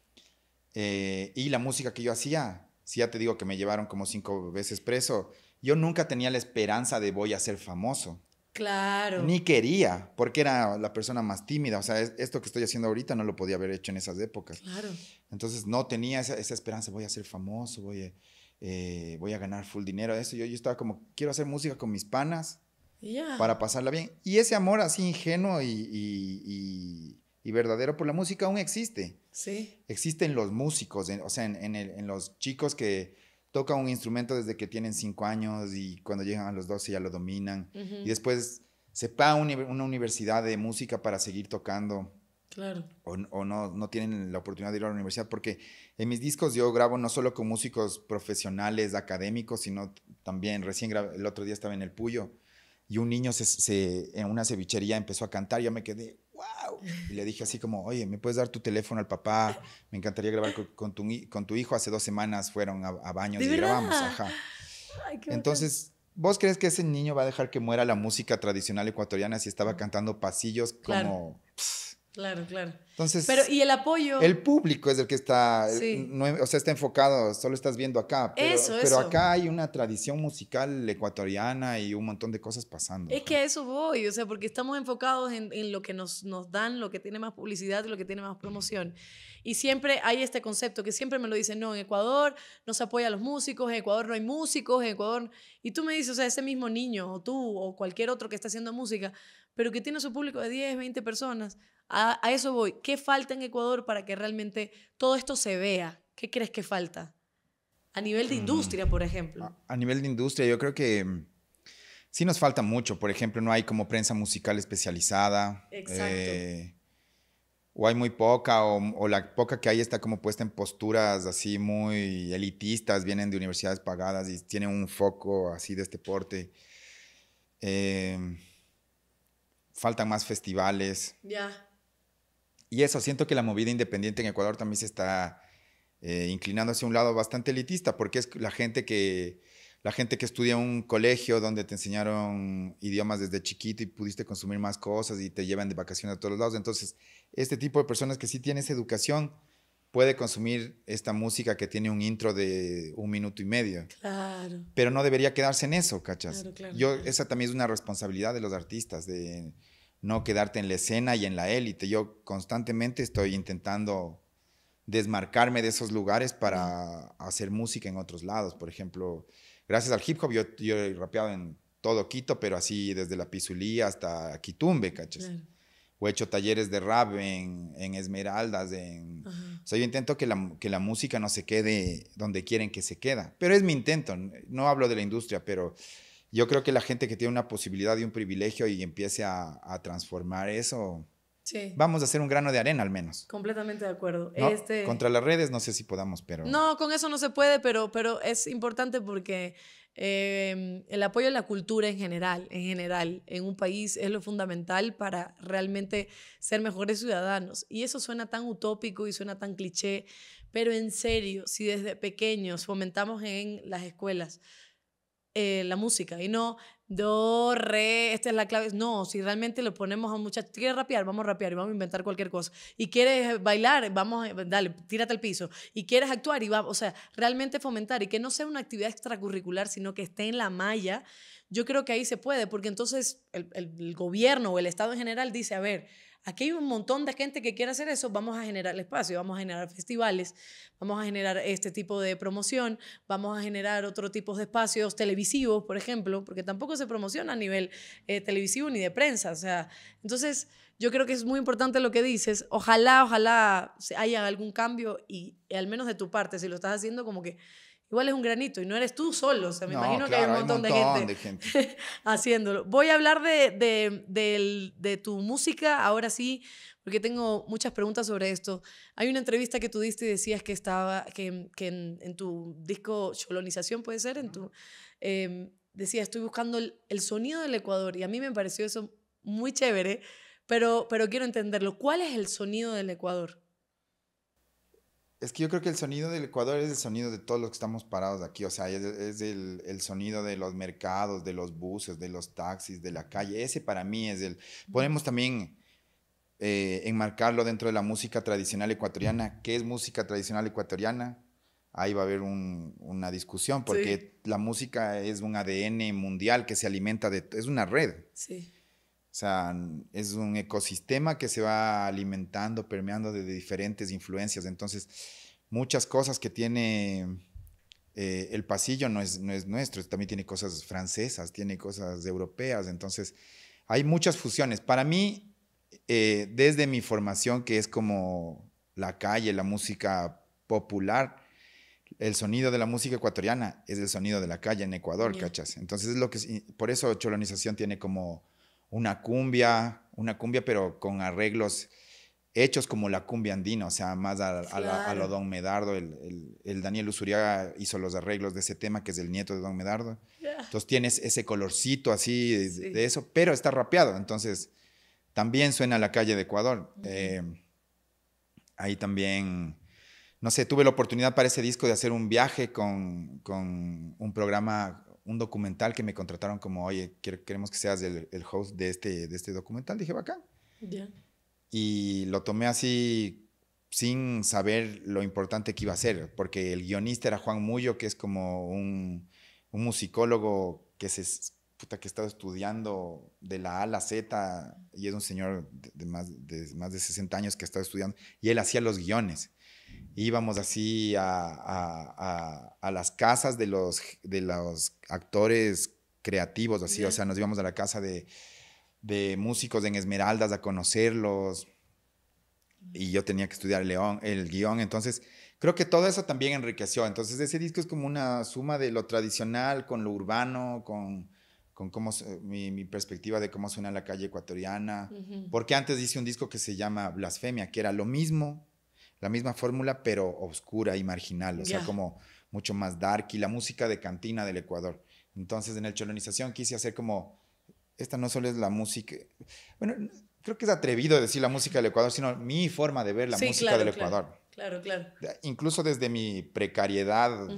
eh, y la música que yo hacía, si ya te digo que me llevaron como cinco veces preso, yo nunca tenía la esperanza de voy a ser famoso. Claro. Ni quería, porque era la persona más tímida. O sea, esto que estoy haciendo ahorita no lo podía haber hecho en esas épocas. Claro. Entonces no tenía esa, esperanza, voy a ser famoso, voy a, eh, voy a ganar full dinero. Eso yo, yo estaba como, quiero hacer música con mis panas para pasarla bien. Y ese amor así ingenuo y, verdadero por la música aún existe. Sí. Existen los músicos, o sea, en, los chicos que tocan un instrumento desde que tienen cinco años y cuando llegan a los 12 ya lo dominan. Y después se paga una universidad de música para seguir tocando. Claro. O, no, no tienen la oportunidad de ir a la universidad, porque en mis discos yo grabo no solo con músicos profesionales, académicos, sino también, recién grabé, el otro día estaba en El Puyo, y un niño se, en una cevichería empezó a cantar, yo me quedé, wow. Y le dije así como, oye, ¿me puedes dar tu teléfono al papá? Me encantaría grabar con, tu, hijo. Hace dos semanas fueron a, baños y grabamos, ajá. Entonces, ¿vos crees que ese niño va a dejar que muera la música tradicional ecuatoriana si estaba cantando pasillos como... Claro, claro. Entonces, pero y el apoyo. El público es el que está, o sea, está enfocado, solo estás viendo acá. Pero, pero acá hay una tradición musical ecuatoriana y un montón de cosas pasando. Es que a eso voy, o sea, porque estamos enfocados en, en lo que nos, nos dan, lo que tiene más publicidad, y lo que tiene más promoción. Y siempre hay este concepto que siempre me lo dicen, no, en Ecuador no se apoya a los músicos, en Ecuador no hay músicos, en Ecuador... Y tú me dices, o sea, ese mismo niño, o tú, o cualquier otro que está haciendo música, pero que tiene su público de 10, 20 personas, a, eso voy. ¿Qué falta en Ecuador para que realmente todo esto se vea? ¿Qué crees que falta? A nivel de industria, mm, por ejemplo. A, nivel de industria, yo creo que mm, sí nos falta mucho. Por ejemplo, no hay como prensa musical especializada. Exacto. Eh, o hay muy poca, o, la poca que hay está como puesta en posturas así muy elitistas, vienen de universidades pagadas y tienen un foco así de este porte. Em, faltan más festivales. Ya. Y eso, siento que la movida independiente en Ecuador también se está eh, inclinando hacia un lado bastante elitista, porque es la gente que la gente que estudia un colegio donde te enseñaron idiomas desde chiquito y pudiste consumir más cosas y te llevan de vacaciones a todos lados. Entonces, este tipo de personas que sí tienen esa educación puede consumir esta música que tiene un intro de un minuto y medio. Claro. Pero no debería quedarse en eso, ¿cachas? Claro, Yo, esa también es una responsabilidad de los artistas, de no quedarte en la escena y en la élite. Yo constantemente estoy intentando desmarcarme de esos lugares para hacer música en otros lados. Por ejemplo, gracias al hip hop yo, he rapeado en todo Quito, pero así desde la Pizulía hasta Quitumbe, ¿cachas? O he hecho talleres de rap en, Esmeraldas, en... O sea, yo intento que la, que la música no se quede donde quieren que se queda. Pero es mi intento, no hablo de la industria, pero yo creo que la gente que tiene una posibilidad y un privilegio y empiece a, a transformar eso, Vamos a hacer un grano de arena al menos. Completamente de acuerdo. Este Contra las redes no sé si podamos, pero... No, con eso no se puede, pero, pero es importante porque em, el apoyo a la cultura en general, en general, en un país es lo fundamental para realmente ser mejores ciudadanos. Y eso suena tan utópico y suena tan cliché, pero en serio, si desde pequeños fomentamos en las escuelas eh, la música y no do, esta es la clave. No, si realmente le ponemos a mucha muchacho, rapear, vamos a rapear y vamos a inventar cualquier cosa. Y quieres bailar, vamos, dale, tírate al piso. Y quieres actuar y va, o sea, realmente fomentar y que no sea una actividad extracurricular, sino que esté en la malla, yo creo que ahí se puede, porque entonces el gobierno o el Estado en general dice, a ver, Aquí hay un montón de gente que quiere hacer eso, vamos a generar el espacio, vamos a generar festivales, vamos a generar este tipo de promoción, vamos a generar otro tipo de espacios televisivos, por ejemplo, porque tampoco se promociona a nivel eh, televisivo ni de prensa. O sea, entonces yo creo que es muy importante lo que dices. Ojalá, ojalá haya algún cambio y al menos de tu parte, si lo estás haciendo como que igual es un granito y no eres tú solo. O sea, me imagino que hay un montón, de gente, haciéndolo. Voy a hablar de, de, tu música ahora sí, porque tengo muchas preguntas sobre esto. Hay una entrevista que tú diste y decías que estaba, que, en, tu disco Cholonización puede ser, en tu, em, decía, estoy buscando el, el, sonido del Ecuador y a mí me pareció eso muy chévere, pero, pero quiero entenderlo. ¿Cuál es el sonido del Ecuador? Es que yo creo que el sonido del Ecuador es el sonido de todos los que estamos parados aquí. O sea, es, el, sonido de los mercados, de los buses, de los taxis, de la calle. Ese para mí es el. Podemos también eh, enmarcarlo dentro de la música tradicional ecuatoriana. ¿Qué es música tradicional ecuatoriana? Ahí va a haber una discusión, porque la música es un ADN mundial que se alimenta de. Es una red. Sí. O sea, es un ecosistema que se va alimentando, permeando de diferentes influencias. Entonces, muchas cosas que tiene eh, el pasillo no es, no es nuestro, también tiene cosas francesas, tiene cosas europeas. Entonces, hay muchas fusiones. Para mí, eh, desde mi formación, que es como la calle, la música popular, el sonido de la música ecuatoriana es el sonido de la calle en Ecuador, ¿cachas? Entonces, lo que, por eso Cholonización tiene como una cumbia, una cumbia pero con arreglos hechos como la cumbia andina, o sea, más a, lo Don Medardo. El, Daniel Usuriaga hizo los arreglos de ese tema, que es el nieto de Don Medardo. Entonces tienes ese colorcito así de, eso, pero está rapeado. Entonces también suena la calle de Ecuador. Eh, ahí también, no sé, tuve la oportunidad para ese disco de hacer un viaje con, con un programa un documental que me contrataron como, oye, queremos que seas el, host de este, de este documental. Dije, bacán. Y lo tomé así sin saber lo importante que iba a ser, porque el guionista era Juan Mullo, que es como un, musicólogo que se puta, que estaba estudiando de la A a la Z y es un señor de, más, de más de 60 años que estaba estudiando y él hacía los guiones íbamos así a, las casas de los, de los actores creativos, así, o sea, nos íbamos a la casa de, músicos en Esmeraldas a conocerlos y yo tenía que estudiar el, león, el guión, entonces creo que todo eso también enriqueció, entonces ese disco es como una suma de lo tradicional con lo urbano, con con cómo, mi, perspectiva de cómo suena la calle ecuatoriana, porque antes hice un disco que se llama Blasfemia, que era lo mismo, la misma fórmula, pero oscura y marginal, o sea, como mucho más dark y la música de cantina del Ecuador. Entonces, en el Cholonización quise hacer como, esta no solo es la música, bueno, creo que es atrevido decir la música del Ecuador, sino mi forma de ver la música del Ecuador. Claro, claro, Incluso desde mi precariedad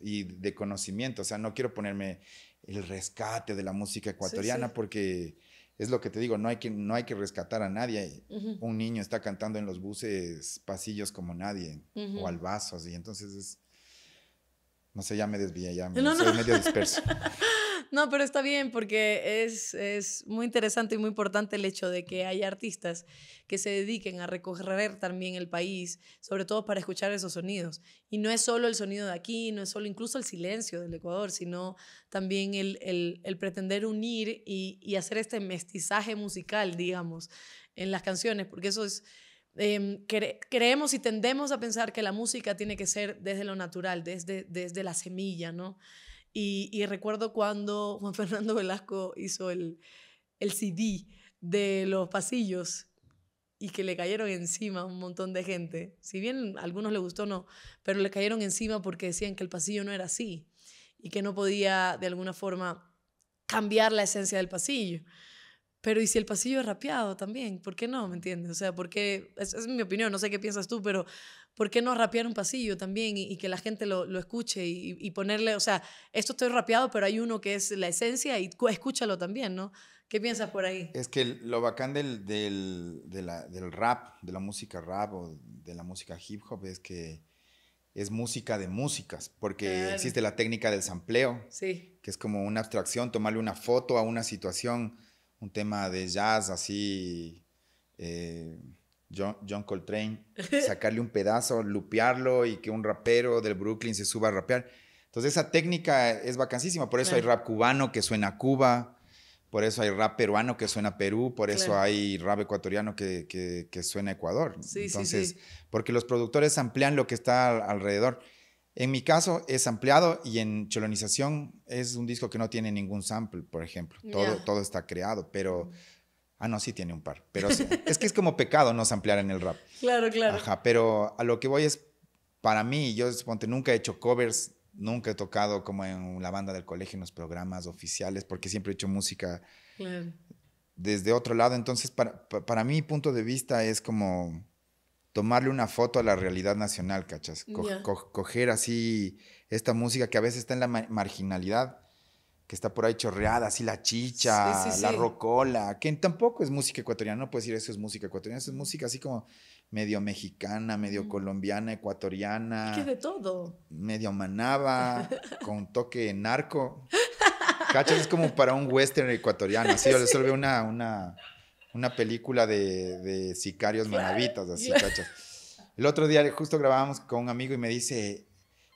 y de conocimiento, o sea, no quiero ponerme el rescate de la música ecuatoriana porque es lo que te digo, no hay que, no hay que rescatar a nadie. Un niño está cantando en los buses pasillos como nadie, o al vaso, así. Entonces es. No sé, ya me desvía, ya me, soy medio disperso. No, pero está bien porque es, muy interesante y muy importante el hecho de que hay artistas que se dediquen a recorrer también el país, sobre todo para escuchar esos sonidos. Y no es solo el sonido de aquí, no es solo incluso el silencio del Ecuador, sino también el, pretender unir y, hacer este mestizaje musical, digamos, en las canciones, porque eso es... Em, creemos y tendemos a pensar que la música tiene que ser desde lo natural, desde, desde la semilla, ¿no? Y, recuerdo cuando Juan Fernando Velasco hizo el, el CD de los pasillos y que le cayeron encima un montón de gente. Si bien a algunos le gustó, no, pero le cayeron encima porque decían que el pasillo no era así y que no podía de alguna forma cambiar la esencia del pasillo. Pero ¿y si el pasillo es rapeado también? ¿Por qué no? ¿Me entiendes? O sea, porque esa es mi opinión, no sé qué piensas tú, pero ¿por qué no rapear un pasillo también y, que la gente lo, escuche y, ponerle, o sea, esto estoy rapeado, pero hay uno que es la esencia y escúchalo también, ¿no? ¿Qué piensas por ahí? Es que lo bacán del, del, rap, de la música rap o de la música hip hop es que es música de músicas, porque existe la técnica del sampleo, que es como una abstracción, tomarle una foto a una situación, un tema de jazz así, eh, John, Coltrane, sacarle un pedazo, lupearlo y que un rapero del Brooklyn se suba a rapear. Entonces esa técnica es vacancísima, por eso hay rap cubano que suena a Cuba, por eso hay rap peruano que suena a Perú, por eso hay rap ecuatoriano que, suena a Ecuador. Entonces, porque los productores amplían lo que está alrededor. En mi caso es ampliado y en Cholonización es un disco que no tiene ningún sample, por ejemplo. Todo, está creado, pero... Mm. Ah, no, sí tiene un par. Pero es que es como pecado no ampliar en el rap. Claro, claro. Ajá, pero a lo que voy es, para mí, yo ponte, nunca he hecho covers, nunca he tocado como en la banda del colegio, en los programas oficiales, porque siempre he hecho música desde otro lado. Entonces, para, para mí, punto de vista es como tomarle una foto a la realidad nacional, ¿cachas? coger así esta música que a veces está en la marginalidad que está por ahí chorreada, así la chicha, la rocola, que tampoco es música ecuatoriana, no puedes decir eso es música ecuatoriana, es música así como medio mexicana, medio mm. colombiana, ecuatoriana. Que de todo. Medio manaba, con toque narco. ¿Cachas? Es como para un western ecuatoriano, así, yo les veo una, una, una película de, de sicarios manavitas, así, ¿cachas? El otro día justo grabábamos con un amigo y me dice,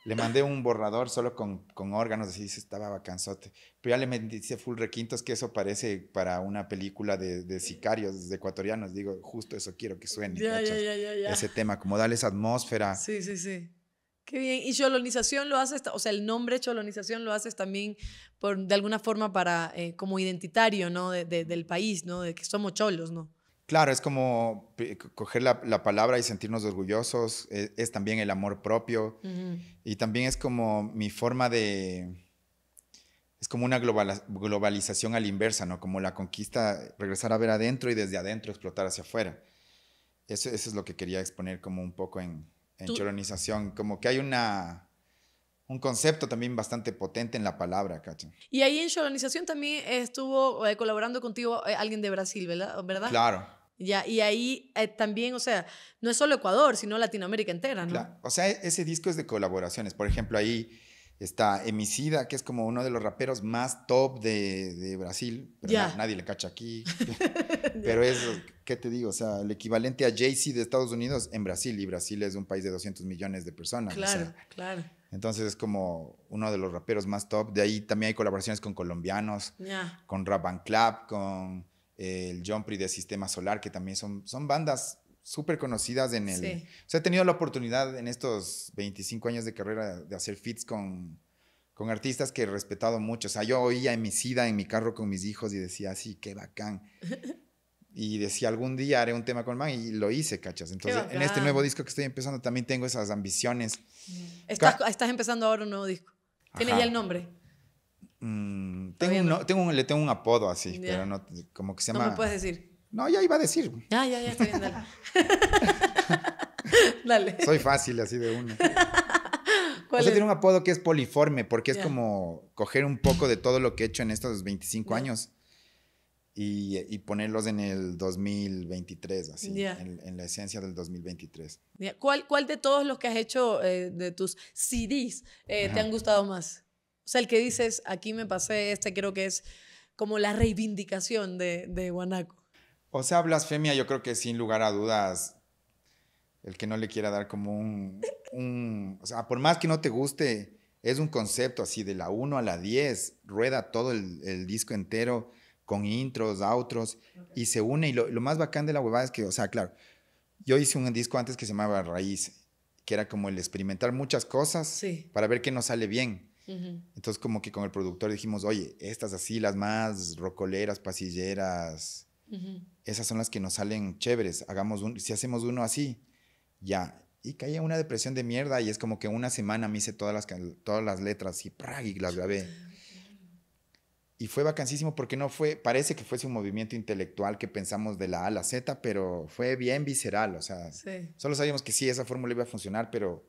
le mandé un borrador solo con, con órganos, así estaba bacanzote Pero ya le dice full requintos que eso parece para una película de, sicarios de ecuatorianos. Digo, justo eso quiero que suene. Ese tema, como darle esa atmósfera. Sí, sí, sí. Qué bien. Y cholonización lo haces, o sea, el nombre cholonización lo haces también por, de alguna forma para, eh, como identitario, ¿no? del país, ¿no? De que somos cholos, ¿no? Claro, es como coger la, palabra y sentirnos orgullosos, e, es, también el amor propio y también es como mi forma de... Es como una globalización a la inversa, ¿no? Como la conquista, regresar a ver adentro y desde adentro explotar hacia afuera. Eso, es lo que quería exponer como un poco en, en como que hay una un concepto también bastante potente en la palabra, cacho Y ahí en organización también estuvo eh, colaborando contigo eh, alguien de Brasil, ¿verdad? ¿verdad? Claro. Ya, y ahí eh, también, o sea, no es solo Ecuador, sino Latinoamérica entera, ¿no? O sea, ese disco es de colaboraciones. Por ejemplo, ahí está Emicida, que es como uno de los raperos más top de, Brasil, pero nadie le cacha aquí. pero es, ¿qué te digo? O sea, el equivalente a Jay-Z de Estados Unidos en Brasil, y Brasil es un país de 200 millones de personas. Claro, claro. Entonces es como uno de los raperos más top. De ahí también hay colaboraciones con colombianos, con Rap Club, con el Jompri de Sistema Solar, que también son, son bandas súper conocidas en el... Sí. O sea, he tenido la oportunidad en estos 25 años de carrera de hacer fits con, con artistas que he respetado mucho. O sea, yo oía Emicida en mi carro con mis hijos y decía, así, ah, qué bacán. y decía algún día haré un tema con el man y lo hice, ¿cachas? Entonces, en este nuevo disco que estoy empezando también tengo esas ambiciones. Estás, empezando ahora un nuevo disco. ¿Tienes ya el nombre? Mm, tengo, no, tengo le tengo un apodo así, pero no, como que se llama... No me puedes decir. No, ya iba a decir. Ya, ya, ya, estoy bien, dale. dale. Soy fácil así de uno. ¿Cuál tiene un apodo que es poliforme, porque es como coger un poco de todo lo que he hecho en estos 25 años y, ponerlos en el 2023, así, en, la esencia del 2023. ¿Cuál, ¿Cuál de todos los que has hecho eh, de tus CDs eh, te han gustado más? O sea, el que dices, aquí me pasé, este creo que es como la reivindicación de, de Guanaco. O sea, Blasfemia, yo creo que sin lugar a dudas, el que no le quiera dar como un, un o sea, por más que no te guste, es un concepto así de la 1 a la 10, rueda todo el, el disco entero con intros, outros, y se une. Y lo, más bacán de la huevada es que, o sea, claro, yo hice un disco antes que se llamaba Raíz, que era como el experimentar muchas cosas para ver qué nos sale bien. Entonces, como que con el productor dijimos, oye, estas así, las más rocoleras, pasilleras, esas son las que nos salen chéveres. Hagamos un, si hacemos uno así, ya. Y caía una depresión de mierda y es como que una semana me hice todas las, todas las letras y, y las grabé. Y fue vacancísimo porque no fue, parece que fuese un movimiento intelectual que pensamos de la A a la Z, pero fue bien visceral, o sea, solo sabíamos que sí, esa fórmula iba a funcionar, pero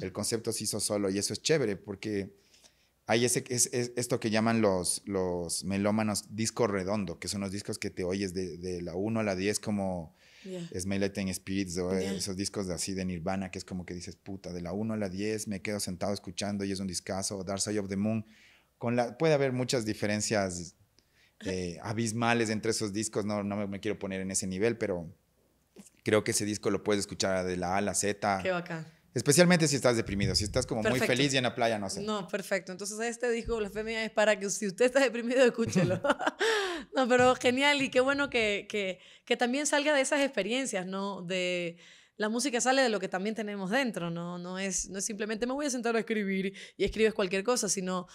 el concepto se hizo solo y eso es chévere porque hay ese, es, esto que llaman los, los melómanos disco redondo, que son los discos que te oyes de, de la 1 a la 10 como yeah. In Spirits o esos discos de, así de Nirvana, que es como que dices, puta, de la 1 a la 10 me quedo sentado escuchando y es un discazo, Dark Side of the Moon la, puede haber muchas diferencias eh, abismales entre esos discos, no, no me, quiero poner en ese nivel, pero creo que ese disco lo puedes escuchar de la A a la Z. Qué bacán. Especialmente si estás deprimido, si estás como muy feliz y en la playa, no sé. No, perfecto. Entonces este disco la Femina, es para que si usted está deprimido, escúchelo. no, pero genial y qué bueno que, que, que también salga de esas experiencias, ¿no? De la música sale de lo que también tenemos dentro, ¿no? No es, no es simplemente me voy a sentar a escribir y escribes cualquier cosa, sino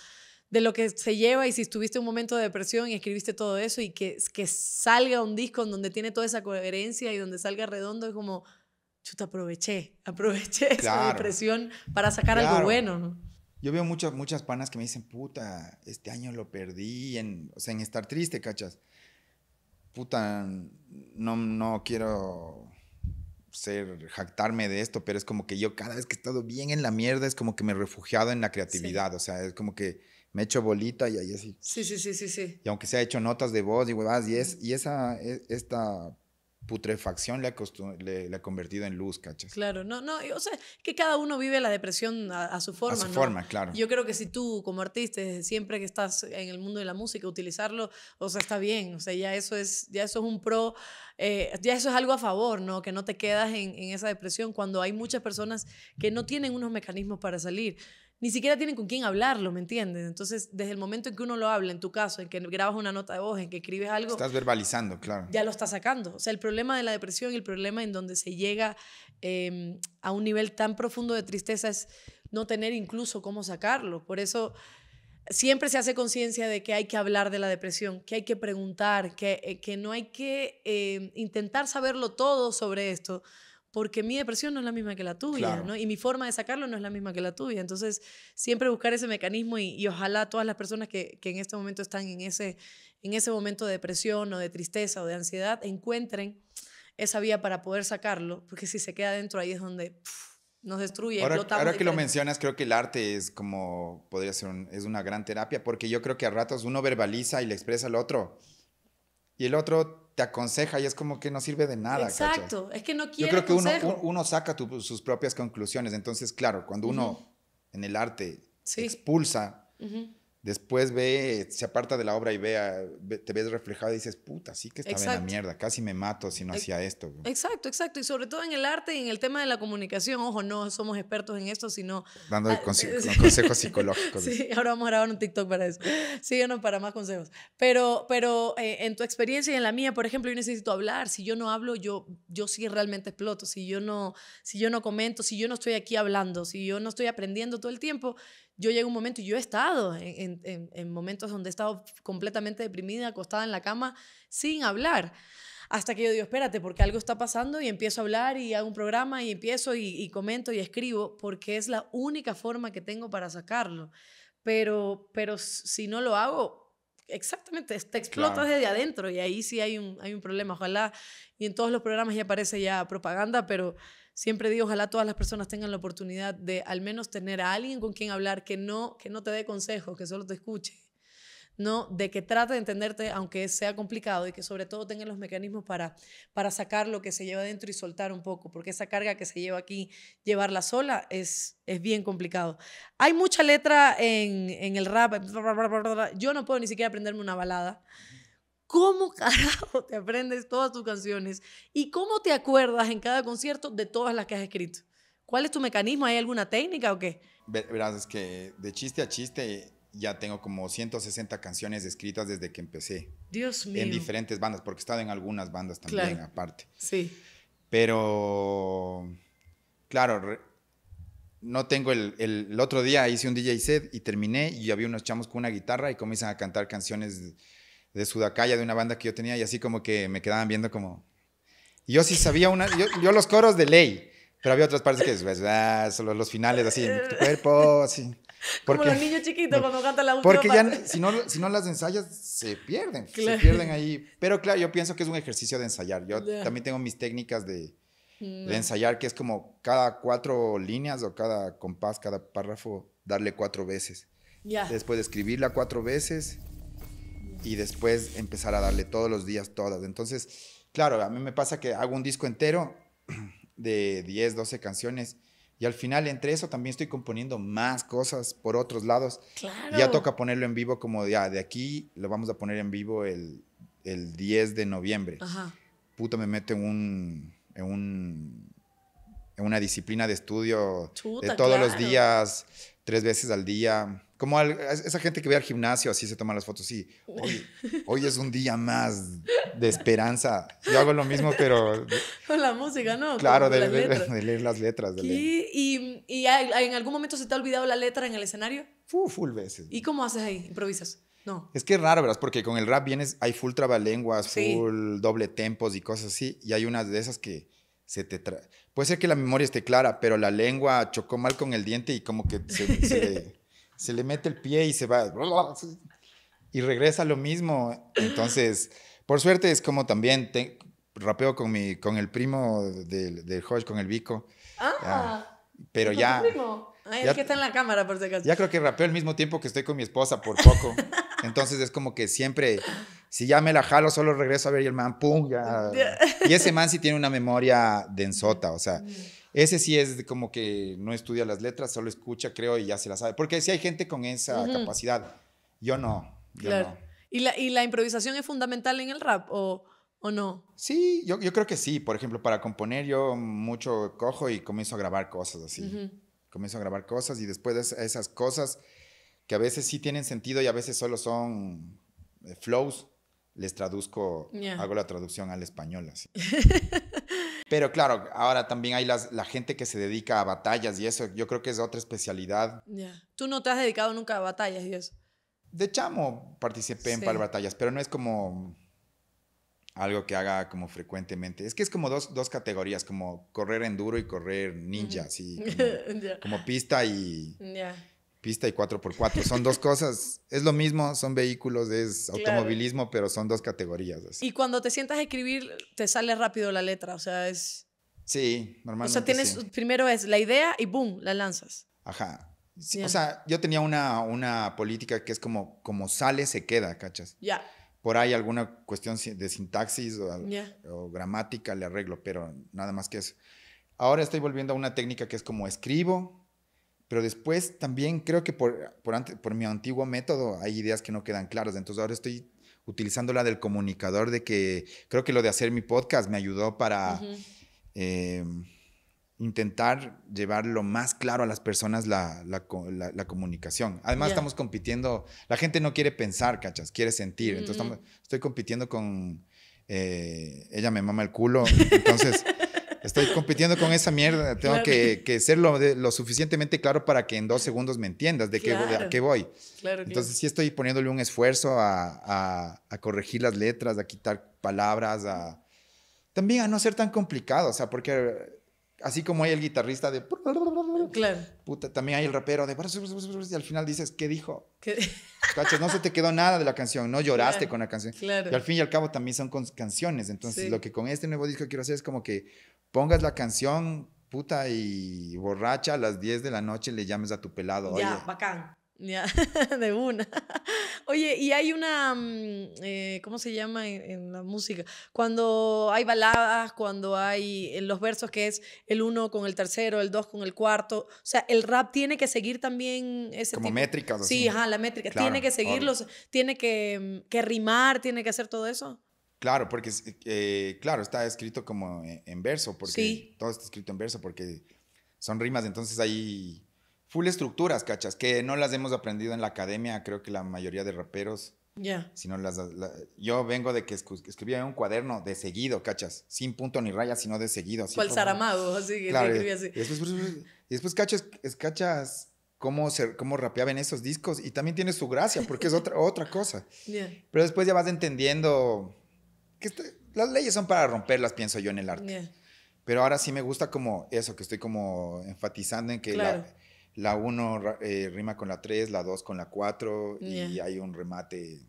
de lo que se lleva y si estuviste un momento de depresión y escribiste todo eso y que, que salga un disco en donde tiene toda esa coherencia y donde salga redondo es como, chuta, aproveché, aproveché esa depresión para sacar algo bueno, ¿no? Yo veo muchas, muchas panas que me dicen, puta, este año lo perdí, en, o sea, en estar triste, ¿cachas? Puta, no, no quiero ser, jactarme de esto, pero es como que yo cada vez que he estado bien en la mierda, es como que me he refugiado en la creatividad, o sea, es como que me echo bolita y ahí así. Sí, sí, sí, sí, sí. Y aunque se ha hecho notas de voz, ah, y, es, y esa, e, esta putrefacción le ha, ha, convertido en luz, ¿cachas? Claro, no, no, o sea, que cada uno vive la depresión a, su forma. A su forma, claro. Yo creo que si tú como artista, siempre que estás en el mundo de la música, utilizarlo, o sea, está bien, o sea, ya eso es, ya eso es un pro, eh, ya eso es algo a favor, ¿no? Que no te quedas en esa depresión cuando hay muchas personas que no tienen unos mecanismos para salir ni siquiera tienen con quién hablarlo, ¿me entiendes? Entonces, desde el momento en que uno lo habla, en tu caso, en que grabas una nota de voz, en que escribes algo... Estás verbalizando, claro. Ya lo estás sacando. O sea, el problema de la depresión y el problema en donde se llega em, a un nivel tan profundo de tristeza es no tener incluso cómo sacarlo. Por eso siempre se hace conciencia de que hay que hablar de la depresión, que hay que preguntar, que, eh, que no hay que em, intentar saberlo todo sobre esto, porque mi depresión no es la misma que la tuya, ¿no? Y mi forma de sacarlo no es la misma que la tuya. Entonces, siempre buscar ese mecanismo y, ojalá todas las personas que, en este momento están en ese, en ese momento de depresión o de tristeza o de ansiedad encuentren esa vía para poder sacarlo, porque si se queda dentro ahí es donde nos destruye. Ahora, ahora que lo mencionas, creo que el arte es como, podría ser, es una gran terapia, porque yo creo que a ratos uno verbaliza y le expresa al otro y el otro te aconseja y es como que no sirve de nada. Exacto, es que no quiere. Yo creo que uno, uno saca sus propias conclusiones, entonces claro, cuando uno en el arte expulsa, Después ve, se aparta de la obra y vea te ves reflejado y dices, puta, sí que estaba en la mierda, casi me mato si no hacía esto. Exacto, exacto. Y sobre todo en el arte y en el tema de la comunicación, ojo, no somos expertos en esto, sino... Dando ah, consejos psicológicos. sí, ahora vamos a grabar un TikTok para eso. no para más consejos. Pero, pero eh, en tu experiencia y en la mía, por ejemplo, yo necesito hablar. Si yo no hablo, yo, yo sí realmente exploto. Si yo, no, si yo no comento, si yo no estoy aquí hablando, si yo no estoy aprendiendo todo el tiempo, yo llego a un momento, y yo he estado en, momentos donde he estado completamente deprimida, acostada en la cama, sin hablar. Hasta que yo digo, espérate, porque algo está pasando y empiezo a hablar y hago un programa y empiezo y, comento y escribo, porque es la única forma que tengo para sacarlo. Pero, pero si no lo hago, exactamente, te explotas desde adentro y ahí sí hay un, hay un problema. Ojalá, y en todos los programas ya aparece ya propaganda, pero Siempre digo, ojalá todas las personas tengan la oportunidad de al menos tener a alguien con quien hablar que no, que no te dé consejos, que solo te escuche. ¿no? de que trate de entenderte aunque sea complicado y que sobre todo tenga los mecanismos para, para sacar lo que se lleva dentro y soltar un poco, porque esa carga que se lleva aquí, llevarla sola es, es bien complicado. Hay mucha letra en, el rap, yo no puedo ni siquiera aprenderme una balada. ¿Cómo carajo te aprendes todas tus canciones? ¿Y cómo te acuerdas en cada concierto de todas las que has escrito? ¿Cuál es tu mecanismo? ¿Hay alguna técnica o qué? Verás, es que de chiste a chiste ya tengo como 160 canciones escritas desde que empecé. Dios mío. En diferentes bandas, porque he estado en algunas bandas también, aparte. Sí. Pero, claro, no tengo el, el, el, otro día hice un DJ set y terminé y había unos chamos con una guitarra y comienzan a cantar canciones de Sudacaya, de una banda que yo tenía, y así como que me quedaban viendo como... yo sí sabía una... Yo, los coros de ley, pero había otras partes que... Ah, solo los finales así, en tu cuerpo, así. como los niños chiquitos cuando canta la última Porque ya si no, si no las ensayas, se pierden, se pierden ahí. Pero claro, yo pienso que es un ejercicio de ensayar. Yo también tengo mis técnicas de, mm. de ensayar, que es como cada cuatro líneas o cada compás, cada párrafo, darle cuatro veces. Ya. Después de escribirla cuatro veces y después empezar a darle todos los días todas. Entonces, claro, a mí me pasa que hago un disco entero de 10, 12 canciones. Y al final, entre eso, también estoy componiendo más cosas por otros lados. Claro. Ya toca ponerlo en vivo, como ya ah, de aquí lo vamos a poner en vivo el, 10 de noviembre. Ajá. Puta, me meto en un. En una disciplina de estudio de todos los días, tres veces al día. Como esa gente que ve al gimnasio, así se toma las fotos, sí. Hoy, hoy es un día más de esperanza. Yo hago lo mismo, pero... Con la música, ¿no? Claro, de, leer las letras. ¿Y, en algún momento se te ha olvidado la letra en el escenario? Full, veces. ¿Y cómo haces ahí? ¿Improvisas? No. Es que es raro, ¿verdad? Porque con el rap vienes, hay full trabalenguas, full doble tempos y cosas así. Y hay unas de esas que se te Puede ser que la memoria esté clara, pero la lengua chocó mal con el diente y como que se, se le mete el pie y se va. Y regresa lo mismo. Entonces, por suerte es como también rapeo con, mi, con el primo del, del con el Bico ah, pero ya... ya, está en la cámara, por si acaso. Ya creo que rapeo al mismo tiempo que estoy con mi esposa, por poco. Entonces es como que siempre, si ya me la jalo, solo regreso a ver y el man, pum, Y ese man sí tiene una memoria densota, o sea, mm. Ese sí es como que no estudia las letras, solo escucha, creo, y ya se las sabe. Porque sí hay gente con esa capacidad. Yo no. claro. ¿Y, la, improvisación es fundamental en el rap o, no? Sí, yo, creo que sí. Por ejemplo, para componer yo mucho cojo y comienzo a grabar cosas así. Comienzo a grabar cosas y después de esas cosas que a veces sí tienen sentido y a veces solo son eh, flows, les traduzco, hago la traducción al español así. Pero claro, ahora también hay la gente que se dedica a batallas y eso, yo creo que es otra especialidad. Ya, Tú no te has dedicado nunca a batallas y eso. De chamo participé en par batallas, pero no es como algo que haga como frecuentemente. Es que es como dos, dos categorías, como correr enduro y correr ninja, así, como, pista y pista y 4x4. Son dos cosas, es lo mismo, son vehículos, es automovilismo, pero son dos categorías. Y cuando te sientas a escribir, te sale rápido la letra, o sea, es... Sí, normalmente. O sea, tienes, primero es la idea y boom, la lanzas. Ajá. O sea, yo tenía una, una política que es como, como sale, se queda, ¿cachas? Ya. Por ahí alguna cuestión de sintaxis o, o gramática le arreglo, pero nada más que eso. Ahora estoy volviendo a una técnica que es como escribo, pero después también creo que por, mi antiguo método hay ideas que no quedan claras. Entonces ahora estoy utilizando la del comunicador de que creo que lo de hacer mi podcast me ayudó para em, intentar llevar lo más claro a las personas la, la, comunicación. Además estamos compitiendo, la gente no quiere pensar, cachas, quiere sentir. Entonces estoy compitiendo con, eh, ella me mama el culo, entonces... Estoy compitiendo con esa mierda. Tengo que, que, ser lo, lo, suficientemente claro para que en dos segundos me entiendas de, qué, de a qué voy. Entonces sí estoy poniéndole un esfuerzo a, a, corregir las letras, a quitar palabras, a... También a no ser tan complicado, o sea, porque así como hay el guitarrista de... Claro. Puta, también hay el rapero de... Y al final dices, ¿qué dijo? ¿Qué? No se te quedó nada de la canción, no lloraste con la canción. Y al fin y al cabo también son con canciones. Entonces, lo que con este nuevo disco quiero hacer es como que pongas la canción, puta, y borracha a las 10 de la noche le llames a tu pelado. Ya, bacán. Ya, de una. Oye, y hay una, mm, eh, ¿cómo se llama en, la música? Cuando hay baladas, cuando hay eh, los versos que es el uno con el tercero, el dos con el cuarto. O sea, el rap tiene que seguir también ese Como tipo. métricas. Sí, ajá, la métrica. tiene que seguirlos, tiene que, mm, que rimar, tiene que hacer todo eso. Claro, porque, eh, claro, está escrito como e, en, verso, porque todo está escrito en verso, porque son rimas, entonces hay full estructuras, cachas, que no las hemos aprendido en la academia, creo que la mayoría de raperos. Ya. Sino las, yo vengo de que escribía en un cuaderno de seguido, cachas, sin punto ni raya, sino de seguido. Así así que escribía así. Y después, y después cachas, cachas Cómo, se, cómo, rapeaban esos discos y también tiene su gracia porque es otra, otra cosa. Pero después ya vas entendiendo las leyes son para romperlas, pienso yo, en el arte. Pero ahora sí me gusta como eso, que estoy como enfatizando en que la 1 eh, rima con la 3, la 2 con la 4 y hay un remate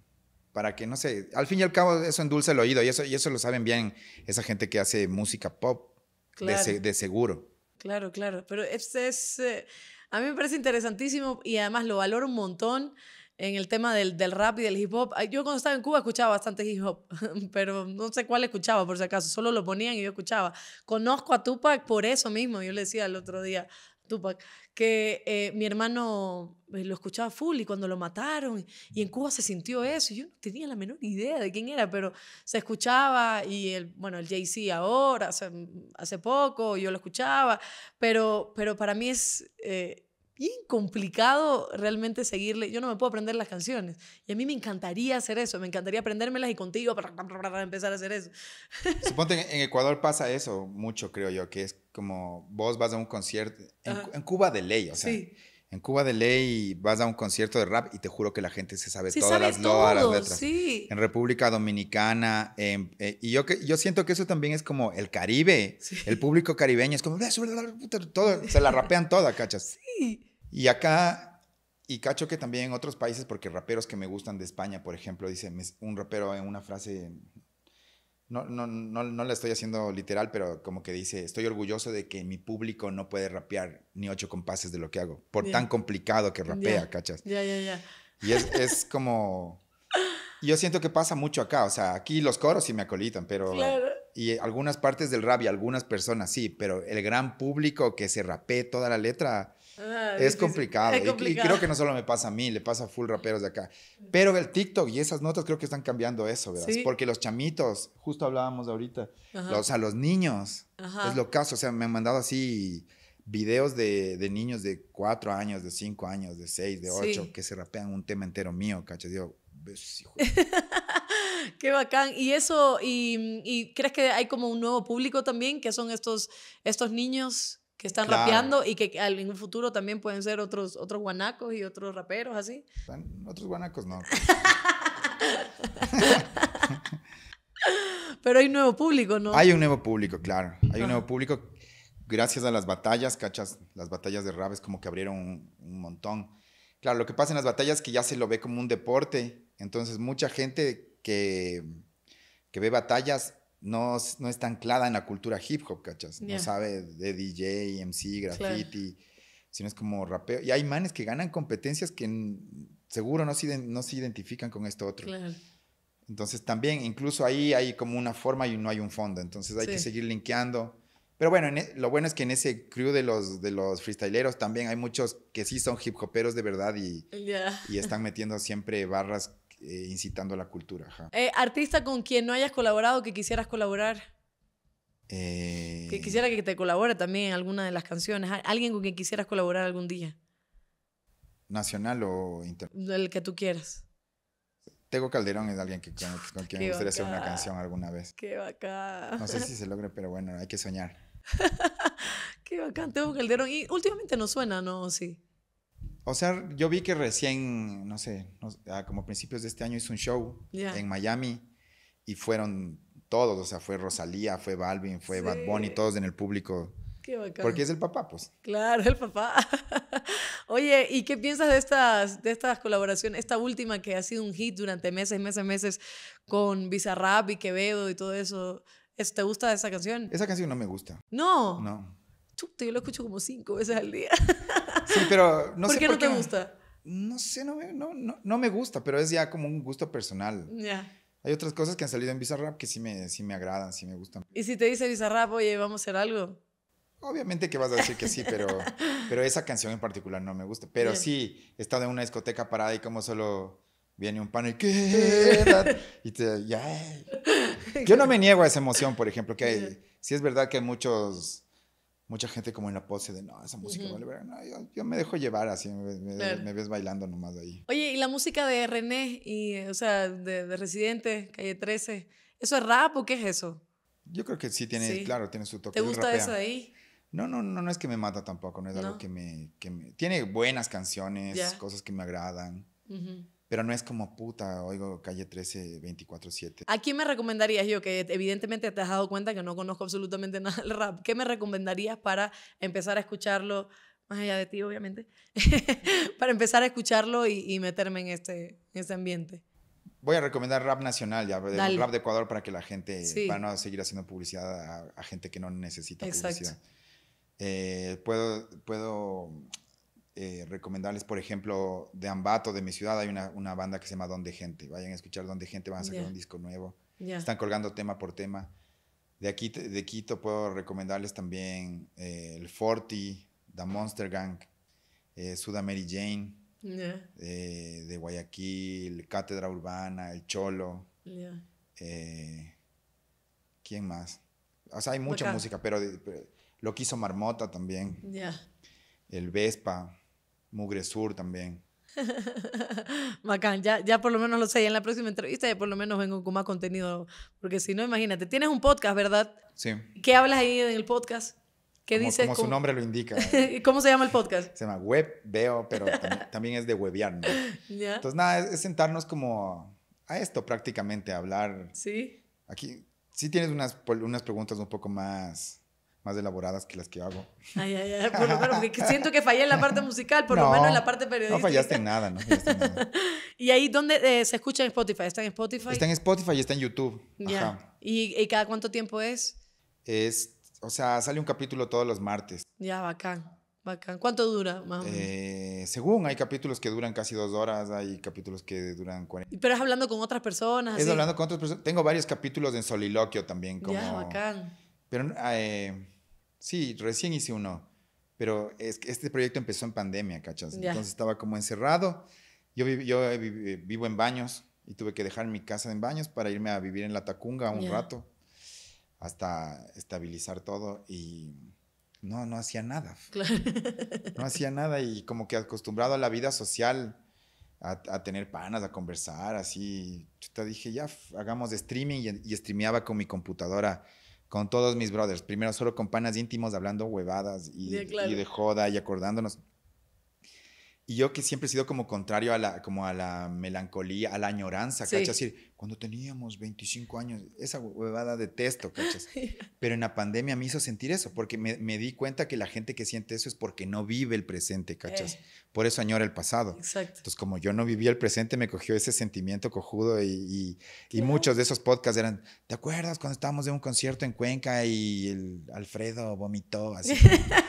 para que, no sé, al fin y al cabo eso endulza el oído y eso, y eso lo saben bien esa gente que hace música pop, de, seguro. Claro, claro, pero es, es eh, a mí me parece interesantísimo y además lo valoro un montón en el tema del, del, rap y del hip hop. Yo cuando estaba en Cuba escuchaba bastante hip hop, pero no sé cuál escuchaba por si acaso, solo lo ponían y yo escuchaba. Conozco a Tupac por eso mismo, yo le decía el otro día, Tupac, que eh, mi hermano eh, lo escuchaba full y cuando lo mataron y en Cuba se sintió eso, yo no tenía la menor idea de quién era, pero se escuchaba y el, bueno, el Jay-Z ahora, hace, poco, yo lo escuchaba, pero, pero para mí es... Eh, bien complicado realmente seguirle. Yo no me puedo aprender las canciones. Y a mí me encantaría hacer eso. Me encantaría aprendérmelas y contigo para empezar a hacer eso. Suponte en Ecuador pasa eso mucho, creo yo, que es como vos vas a un concierto. En, Cuba de ley, o sea. En Cuba de Ley vas a un concierto de rap y te juro que la gente se sabe todas las letras. En República Dominicana. Eh, y yo, yo siento que eso también es como el Caribe. El público caribeño es como, todo, se la rapean toda, cachas. Y acá, y cacho que también en otros países, porque raperos que me gustan de España, por ejemplo, dice un rapero en una frase no, no, no, no la estoy haciendo literal, pero como que dice, estoy orgulloso de que mi público no puede rapear ni ocho compases de lo que hago, por tan complicado que rapea, ¿cachas? Ya, ya, ya. Y es, es como... Yo siento que pasa mucho acá, o sea, aquí los coros sí me acolitan, pero... Y algunas partes del rap y algunas personas sí, pero el gran público que se rapee toda la letra es, complicado. Y, creo que no solo me pasa a mí, le pasa a full raperos de acá. Pero el TikTok y esas notas creo que están cambiando eso, ¿verdad? Porque los chamitos, justo hablábamos ahorita, o sea, los niños, es lo caso. O sea, me han mandado así videos de, de niños de 4 años, de 5 años, de 6, de 8, que se rapean un tema entero mío, ¿cachas? Digo, Qué bacán. ¿Y eso, y, y, crees que hay como un nuevo público también, que son estos, estos niños? que están rapeando y que en un futuro también pueden ser otros, otros guanacos y otros raperos así. Otros guanacos no. Pero hay un nuevo público, ¿no? Hay un nuevo público, claro. Hay un nuevo público gracias a las batallas, cachas, las batallas de raves como que abrieron un, montón. Claro, lo que pasa en las batallas es que ya se lo ve como un deporte, entonces mucha gente que, que ve batallas no, no está anclada en la cultura hip hop, ¿cachas? No sabe de DJ, MC, graffiti, sino es como rapeo. Y hay manes que ganan competencias que seguro no se, no se identifican con esto otro. Entonces también, incluso ahí hay como una forma y no hay un fondo. Entonces hay que seguir linkeando. Pero bueno, e, lo bueno es que en ese crew de los, de los freestyleros también hay muchos que sí son hip hoperos de verdad y, y están metiendo siempre barras eh, incitando a la cultura. Eh, artista con quien no hayas colaborado, que quisieras colaborar. Eh, que quisiera que te colabore también en alguna de las canciones. Alguien con quien quisieras colaborar algún día. ¿Nacional o internacional? El que tú quieras. Tego Calderón es alguien que, con, quien me hacer una canción alguna vez. Qué bacán. No sé si se logre, pero bueno, hay que soñar. Qué bacán, Tego Calderón. Y últimamente no suena, ¿no? Sí. O sea, yo vi que recién, no sé, ah, como principios de este año hizo un show en Miami y fueron todos, o sea, fue Rosalía, fue Balvin, fue Bad Bunny, todos en el público. Qué bacán. Porque es el papá, pues. Claro, el papá. Oye, ¿y qué piensas de estas, de estas colaboraciones? Esta última que ha sido un hit durante meses, meses, meses con Bizarrap y Quevedo y todo eso. ¿Te gusta esa canción? Esa canción no me gusta. No. No yo lo escucho como cinco veces al día. Sí, pero no ¿Por qué no te gusta? No sé, no me, no, no, me gusta, pero es ya como un gusto personal. Ya. Hay otras cosas que han salido en Bizarrap que sí me, sí me agradan, sí me gustan. ¿Y si te dice Bizarrap, oye, vamos a hacer algo? Obviamente que vas a decir que sí, pero, pero esa canción en particular no me gusta. Pero sí, he estado en una discoteca parada y como solo viene un pan y Y te, ya. Yo no me niego a esa emoción, por ejemplo, que hay, sí es verdad que hay muchos mucha gente como en la pose de, no, esa música vale ver. No, yo, me dejo llevar así, me, ves bailando nomás ahí. Oye, y la música de René, y, o sea, de, Residente, Calle 13, ¿eso es rap o qué es eso? Yo creo que sí tiene, claro, tiene su toque. ¿Te gusta eso de ahí? No, no, no, no es que me mata tampoco, no es algo que me, que me, Tiene buenas canciones, cosas que me agradan. Uh pero no es como puta, oigo calle 13 24-7. ¿A quién me recomendarías yo, que evidentemente te has dado cuenta que no conozco absolutamente nada del rap? ¿Qué me recomendarías para empezar a escucharlo, más allá de ti obviamente, para empezar a escucharlo y, meterme en este, en este ambiente? Voy a recomendar rap nacional, ya, del rap de Ecuador para que la gente, para no seguir haciendo publicidad a, gente que no necesita publicidad. Eh, puedo, puedo eh, recomendarles, por ejemplo, de Ambato, de mi ciudad, hay una, banda que se llama Donde Gente. Vayan a escuchar Donde Gente, van a sacar un disco nuevo. Están colgando tema por tema. De aquí, de Quito, puedo recomendarles también eh, el Forti, The Monster Gang, eh, Jane, eh, de Guayaquil, Cátedra Urbana, El Cholo. ¿Quién más? O sea, hay mucha música, pero, pero, lo que hizo Marmota también. El Vespa. Mugresur también. Macán, ya, ya por lo menos lo sé, en la próxima entrevista ya por lo menos vengo con más contenido, porque si no, imagínate, tienes un podcast, ¿verdad? Sí. ¿Qué hablas ahí en el podcast? ¿Qué como, dices? Como su nombre lo indica. ¿Cómo se llama el podcast? Se llama Web Veo, pero también, es de webear, ¿no? Entonces, nada, es, sentarnos como a esto prácticamente, a hablar. Sí. Aquí sí tienes unas, unas preguntas un poco más más elaboradas que las que hago. Ay, ay, ay, por lo menos, siento que fallé en la parte musical, por lo menos en la parte periodística. No fallaste en nada, no ¿Y ahí dónde eh, se escucha en Spotify? ¿Está en Spotify? Está en Spotify y está en YouTube. Ya. ¿Y, cada cuánto tiempo es? Es, o sea, sale un capítulo todos los martes. Ya, bacán. Bacán. ¿Cuánto dura más o menos? Eh, según, hay capítulos que duran casi dos horas, hay capítulos que duran cuarenta. Pero es hablando con otras personas. Es hablando con otras personas. Tengo varios capítulos en soliloquio también. Como, ya, bacán. Pero eh, Sí, recién hice uno, pero este proyecto empezó en pandemia, ¿cachas? Entonces estaba como encerrado. Yo, yo eh, eh, vivo en baños y tuve que dejar mi casa en baños para irme a vivir en la Tacunga un rato hasta estabilizar todo y no, no hacía nada. No hacía nada y como que acostumbrado a la vida social, a, tener panas, a conversar, así. te dije, ya, hagamos de streaming y, y streameaba con mi computadora con todos mis brothers. Primero solo con panas íntimos hablando huevadas y, de joda y acordándonos. Y yo que siempre he sido como contrario a la, como a la melancolía, a la añoranza, ¿cachas? Es decir, cuando teníamos 25 años, esa huevada detesto, ¿cachas? Pero en la pandemia me hizo sentir eso, porque me, me, di cuenta que la gente que siente eso es porque no vive el presente, ¿cachas? Eh. Por eso añora el pasado. Exacto. Entonces, como yo no vivía el presente, me cogió ese sentimiento cojudo y, y, muchos de esos podcasts eran, ¿te acuerdas cuando estábamos de un concierto en Cuenca y Alfredo vomitó así?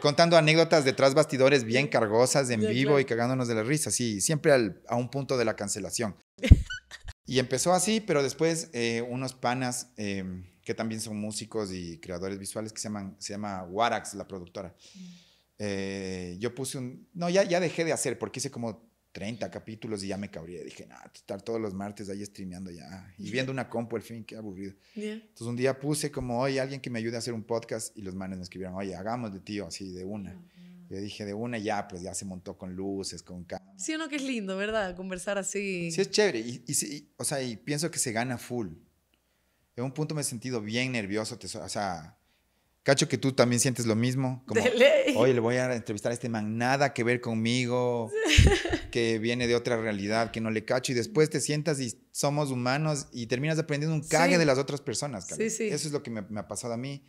contando anécdotas detrás bastidores bien cargosas en vivo y cagándonos de la risa, sí, siempre a un punto de la cancelación. y empezó así, pero después eh, unos panas eh, que también son músicos y creadores visuales que se llaman, se llama Warax, la productora. Mm. Eh, yo puse un, no, ya, ya dejé de hacer porque hice como 30 capítulos y ya me cabría. Dije, nada estar todos los martes ahí streameando ya y viendo una compu al fin, qué aburrido. Entonces un día puse como, oye, alguien que me ayude a hacer un podcast y los manes me escribieron, oye, hagamos de tío, así de una. Yo dije, de una ya, pues ya se montó con luces, con cámara. Sí o no, que es lindo, ¿verdad? Conversar así. Sí, es chévere. Y, o sea, y pienso que se gana full. En un punto me he sentido bien nervioso, o sea, Cacho, que tú también sientes lo mismo. Como, oye, le voy a entrevistar a este man, nada que ver conmigo, que viene de otra realidad, que no le cacho. Y después te sientas y somos humanos y terminas aprendiendo un cague de las otras personas. Sí, sí. Eso es lo que me, me, ha pasado a mí.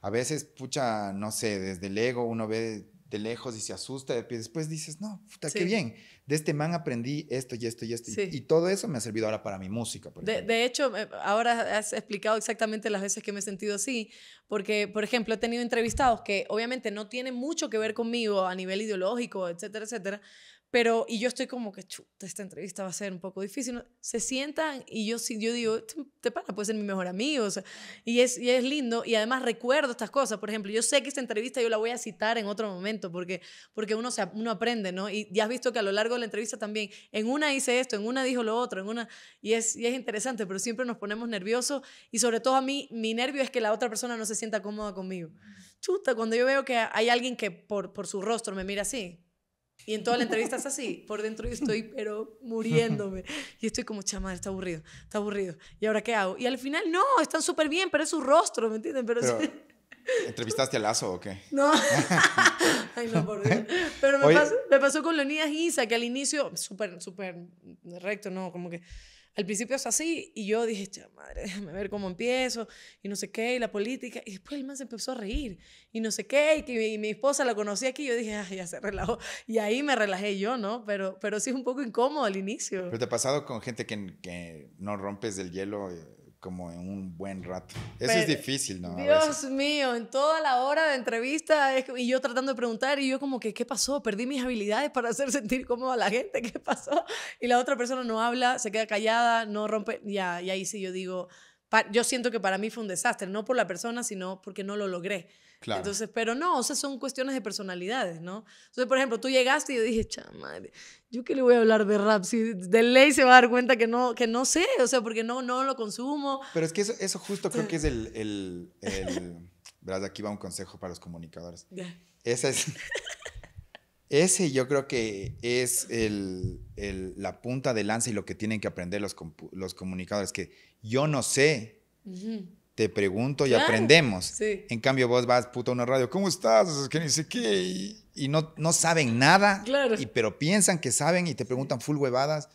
A veces, pucha, no sé, desde el ego uno ve de lejos y se asusta. Y después dices, no, puta, qué bien. De este man aprendí esto y esto y esto. Y, todo eso me ha servido ahora para mi música. de, de, hecho, eh, ahora has explicado exactamente las veces que me he sentido así. Porque, por ejemplo, he tenido entrevistados que obviamente no tienen mucho que ver conmigo a nivel ideológico, etcétera, etcétera. Pero, y yo estoy como que, chuta, esta entrevista va a ser un poco difícil. Se sientan y yo, yo digo, este, te este para puede ser mi mejor amigo. y, es, es lindo. Y además recuerdo estas cosas. Por ejemplo, yo sé que esta entrevista yo la voy a citar en otro momento porque, porque uno, se, uno aprende, ¿no? Y ya has visto que a lo largo de la entrevista también, en una hice esto, en una dijo lo otro, en una... Y es, es interesante, pero siempre nos ponemos nerviosos. Y sobre todo a mí, mi nervio es que la otra persona no se sienta cómoda conmigo. Chuta, cuando yo veo que hay alguien que por, por su rostro me mira así y en toda la entrevista es así, por dentro yo estoy pero muriéndome. Y estoy como, chama está aburrido, está aburrido. ¿Y ahora qué hago? Y al final, no, están súper bien, pero es su rostro, ¿me entienden? Pero, ¿Entrevistaste a Lazo o qué? No. Ay, no, por Dios. Pero me, pasó, me pasó, con Leonidas Isa, que al inicio, súper, súper recto, ¿no? Como que al principio es así y yo dije, madre, déjame ver cómo empiezo y no sé qué, y la política. Y después el man se empezó a reír y no sé qué, y, mi, esposa la conocía aquí y yo dije, ah, ya se relajó. Y ahí me relajé yo, ¿no? Pero, pero sí es un poco incómodo al inicio. Pero te ha pasado con gente que, no rompes del hielo. Eh, como en un buen rato. Eso es difícil, ¿no? Dios mío, en toda la hora de entrevista y yo tratando de preguntar y yo como que, ¿qué pasó? Perdí mis habilidades para hacer sentir cómodo a la gente, ¿qué pasó? Y la otra persona no habla, se queda callada, no rompe, ya, y ahí sí yo digo, yo siento que para mí fue un desastre, no por la persona, sino porque no lo logré. Entonces, pero no, o sea, son cuestiones de personalidades, ¿no? Entonces, por ejemplo, tú llegaste y yo dije, chama, ¿yo qué le voy a hablar de rap? Si de ley se va a dar cuenta que no, que no sé, o sea, porque no, no lo consumo. Pero es que eso, justo creo que es el, el, el verás, aquí va un consejo para los comunicadores. Ese es... Ese yo creo que es el, el, la punta de lanza y lo que tienen que aprender los, los comunicadores, que yo no sé, te pregunto y aprendemos. En cambio, vos vas puto a una radio, ¿cómo estás? que ni sé qué. Y, no, no saben nada, claro. y, pero piensan que saben y te preguntan full huevadas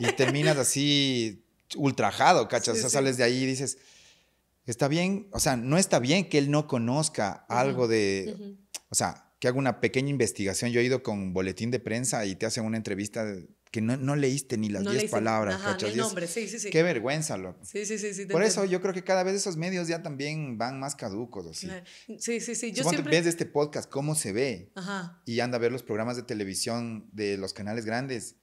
y terminas así ultrajado, ¿cachas? o sea, sales de ahí y dices, está bien, o sea, no está bien que él no conozca algo de, o sea, que haga una pequeña investigación. Yo he ido con boletín de prensa y te hacen una entrevista de, que no, no leíste ni las 10 palabras, ajá, ni sí, sí, Qué vergüenza, loco. Sí, sí, sí. Por eso yo creo que cada vez esos medios ya también van más caducos, Sí, sí, sí. Yo ves este podcast, cómo se ve, ajá. y anda a ver los programas de televisión de los canales grandes,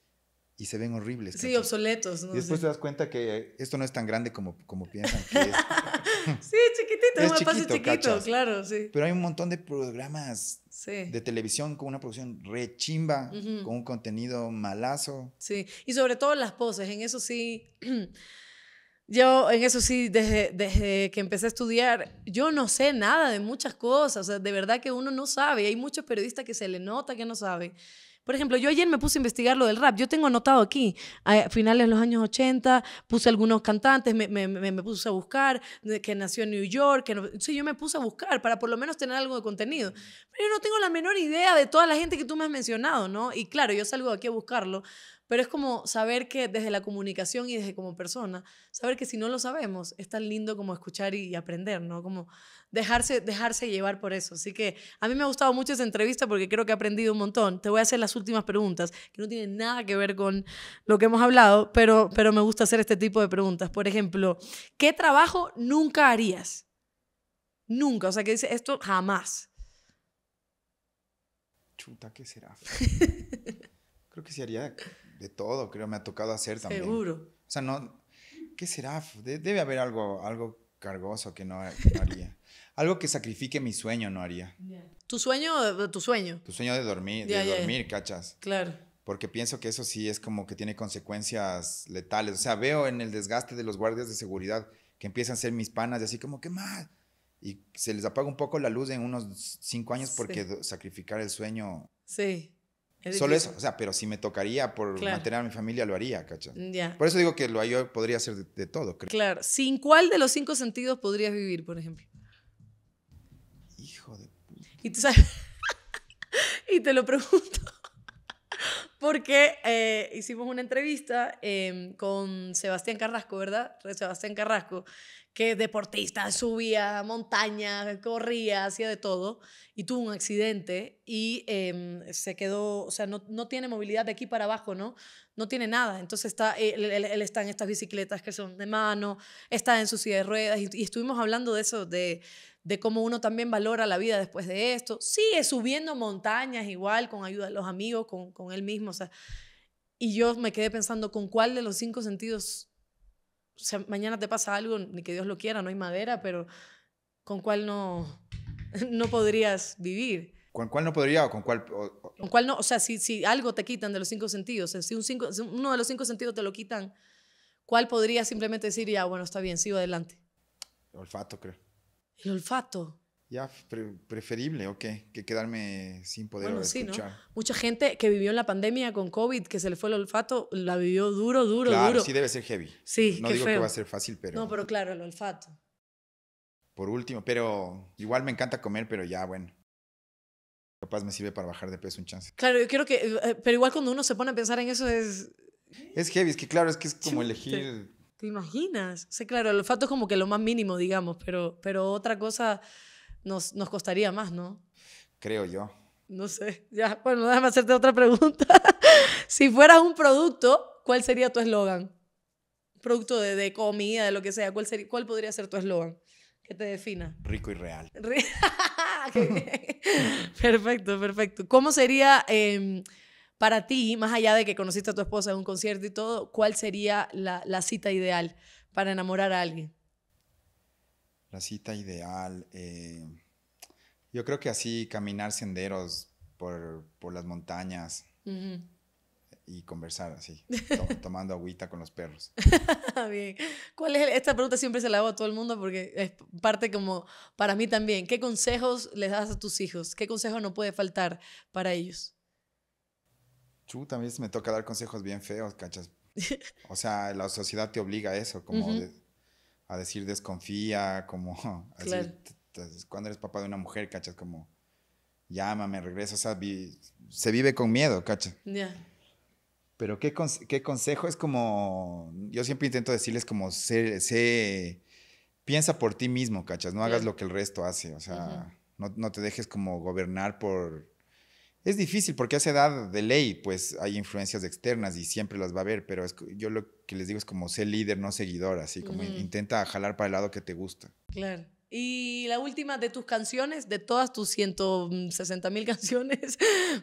y se ven horribles. Sí, obsoletos. ¿no? Y después te das cuenta que esto no es tan grande como, como piensan que es. sí, chiquitito, es un chiquito, chiquito, claro, sí. Pero hay un montón de programas de televisión con una producción re chimba, con un contenido malazo. Sí, y sobre todo las poses, en eso sí. Yo, en eso sí, desde, desde que empecé a estudiar, yo no sé nada de muchas cosas, o sea, de verdad que uno no sabe, hay muchos periodistas que se le nota que no saben. Por ejemplo, yo ayer me puse a investigar lo del rap. Yo tengo anotado aquí, a finales de los años 80, puse algunos cantantes, me, puse a buscar, que nació en New York. Que sí, yo me puse a buscar para por lo menos tener algo de contenido. Pero yo no tengo la menor idea de toda la gente que tú me has mencionado, ¿no? Y claro, yo salgo aquí a buscarlo, pero es como saber que desde la comunicación y desde como persona, saber que si no lo sabemos, es tan lindo como escuchar y aprender, ¿no? Como dejarse, dejarse llevar por eso. Así que a mí me ha gustado mucho esa entrevista porque creo que he aprendido un montón. Te voy a hacer las últimas preguntas, que no tienen nada que ver con lo que hemos hablado, pero, pero me gusta hacer este tipo de preguntas. Por ejemplo, ¿qué trabajo nunca harías? Nunca, o sea, que dice esto jamás. Chuta, ¿qué será? Creo que se haría de todo, creo, me ha tocado hacer también. Seguro. O sea, no, ¿qué será? debe haber algo, algo cargoso que no, haría. algo que sacrifique mi sueño no haría. ¿Tu sueño? Eh, ¿Tu sueño? Tu sueño de dormir, de dormir, ¿cachas? Claro. Porque pienso que eso sí es como que tiene consecuencias letales. O sea, veo en el desgaste de los guardias de seguridad que empiezan a ser mis panas y así como, ¿qué más? Y se les apaga un poco la luz en unos cinco años porque sacrificar el sueño. Sí. Solo eso, o sea, pero si me tocaría por mantener a mi familia, lo haría, ¿cachai? Mm, por eso digo que lo yo podría hacer de, todo, creo. Claro. ¿Sin cuál de los cinco sentidos podrías vivir, por ejemplo? Hijo de puta. Y, tú sabes? y te lo pregunto porque eh, hicimos una entrevista em, con Sebastián Carrasco, ¿verdad? Sebastián Carrasco, que deportista subía montaña, corría, hacía de todo, y tuvo un accidente y em, se quedó, o sea, no, tiene movilidad de aquí para abajo, ¿no? No tiene nada. Entonces está, eh, él, está en estas bicicletas que son de mano, está en su silla de ruedas, y, estuvimos hablando de eso, de, de cómo uno también valora la vida después de esto. Sigue subiendo montañas igual, con ayuda de los amigos, con, con él mismo, o sea, y yo me quedé pensando con cuál de los cinco sentidos o sea, mañana te pasa algo, ni que Dios lo quiera, no hay madera, pero con cuál no, no podrías vivir. ¿Con cuál no podría o con cuál...? ¿Con cuál no? O sea, si, si algo te quitan de los cinco sentidos, si, un cinco, si uno de los cinco sentidos te lo quitan, ¿cuál podría simplemente decir, ya, bueno, está bien, sigo adelante? El olfato, creo. El olfato ya preferible o qué? que quedarme sin poder bueno, Mucha gente que vivió en la pandemia con COVID, que se le fue el olfato, la vivió duro, duro, claro, sí debe ser heavy. Sí, No digo que va a ser fácil, pero... No, pero claro, el olfato. Por último, pero igual me encanta comer, pero ya, bueno. Capaz me sirve para bajar de peso un chance. Claro, yo creo que... Eh, eh, pero igual cuando uno se pone a pensar en eso es... Es heavy, es que claro, es que es como elegir... ¿Te, imaginas? Sí, claro, el olfato es como que lo más mínimo, digamos, pero, pero otra cosa nos, nos costaría más, ¿no? Creo yo. No sé, ya, bueno, déjame hacerte otra pregunta. si fueras un producto, ¿cuál sería tu eslogan? Producto de, de, comida, de lo que sea, ¿cuál, sería, cuál podría ser tu eslogan? Que te defina. Rico y real. perfecto, perfecto. ¿Cómo sería em, para ti, más allá de que conociste a tu esposa en un concierto y todo, cuál sería la cita ideal para enamorar a alguien? la cita ideal. Eh, yo creo que así caminar senderos por, las montañas y conversar así, tomando agüita con los perros. Bien. ¿Cuál es esta pregunta siempre se la hago a todo el mundo porque es parte como para mí también. ¿Qué consejos les das a tus hijos? ¿Qué consejo no puede faltar para ellos? tú también me toca dar consejos bien feos, cachas. O sea, la sociedad te obliga a eso, como a decir desconfía, como cuando eres papá de una mujer, cachas, como llámame, regresa, o sea, se vive con miedo, cachas. Pero ¿qué, consejo es como, yo siempre intento decirles como, sé, piensa por ti mismo, cachas, no hagas lo que el resto hace, o sea, no, no, te dejes como gobernar por es difícil porque a esa edad de ley, pues hay influencias externas y siempre las va a haber, pero yo lo que les digo es como sé líder, no seguidor, así como intenta jalar para el lado que te gusta. Claro. Y la última de tus canciones, de todas tus 160 mm, mil canciones,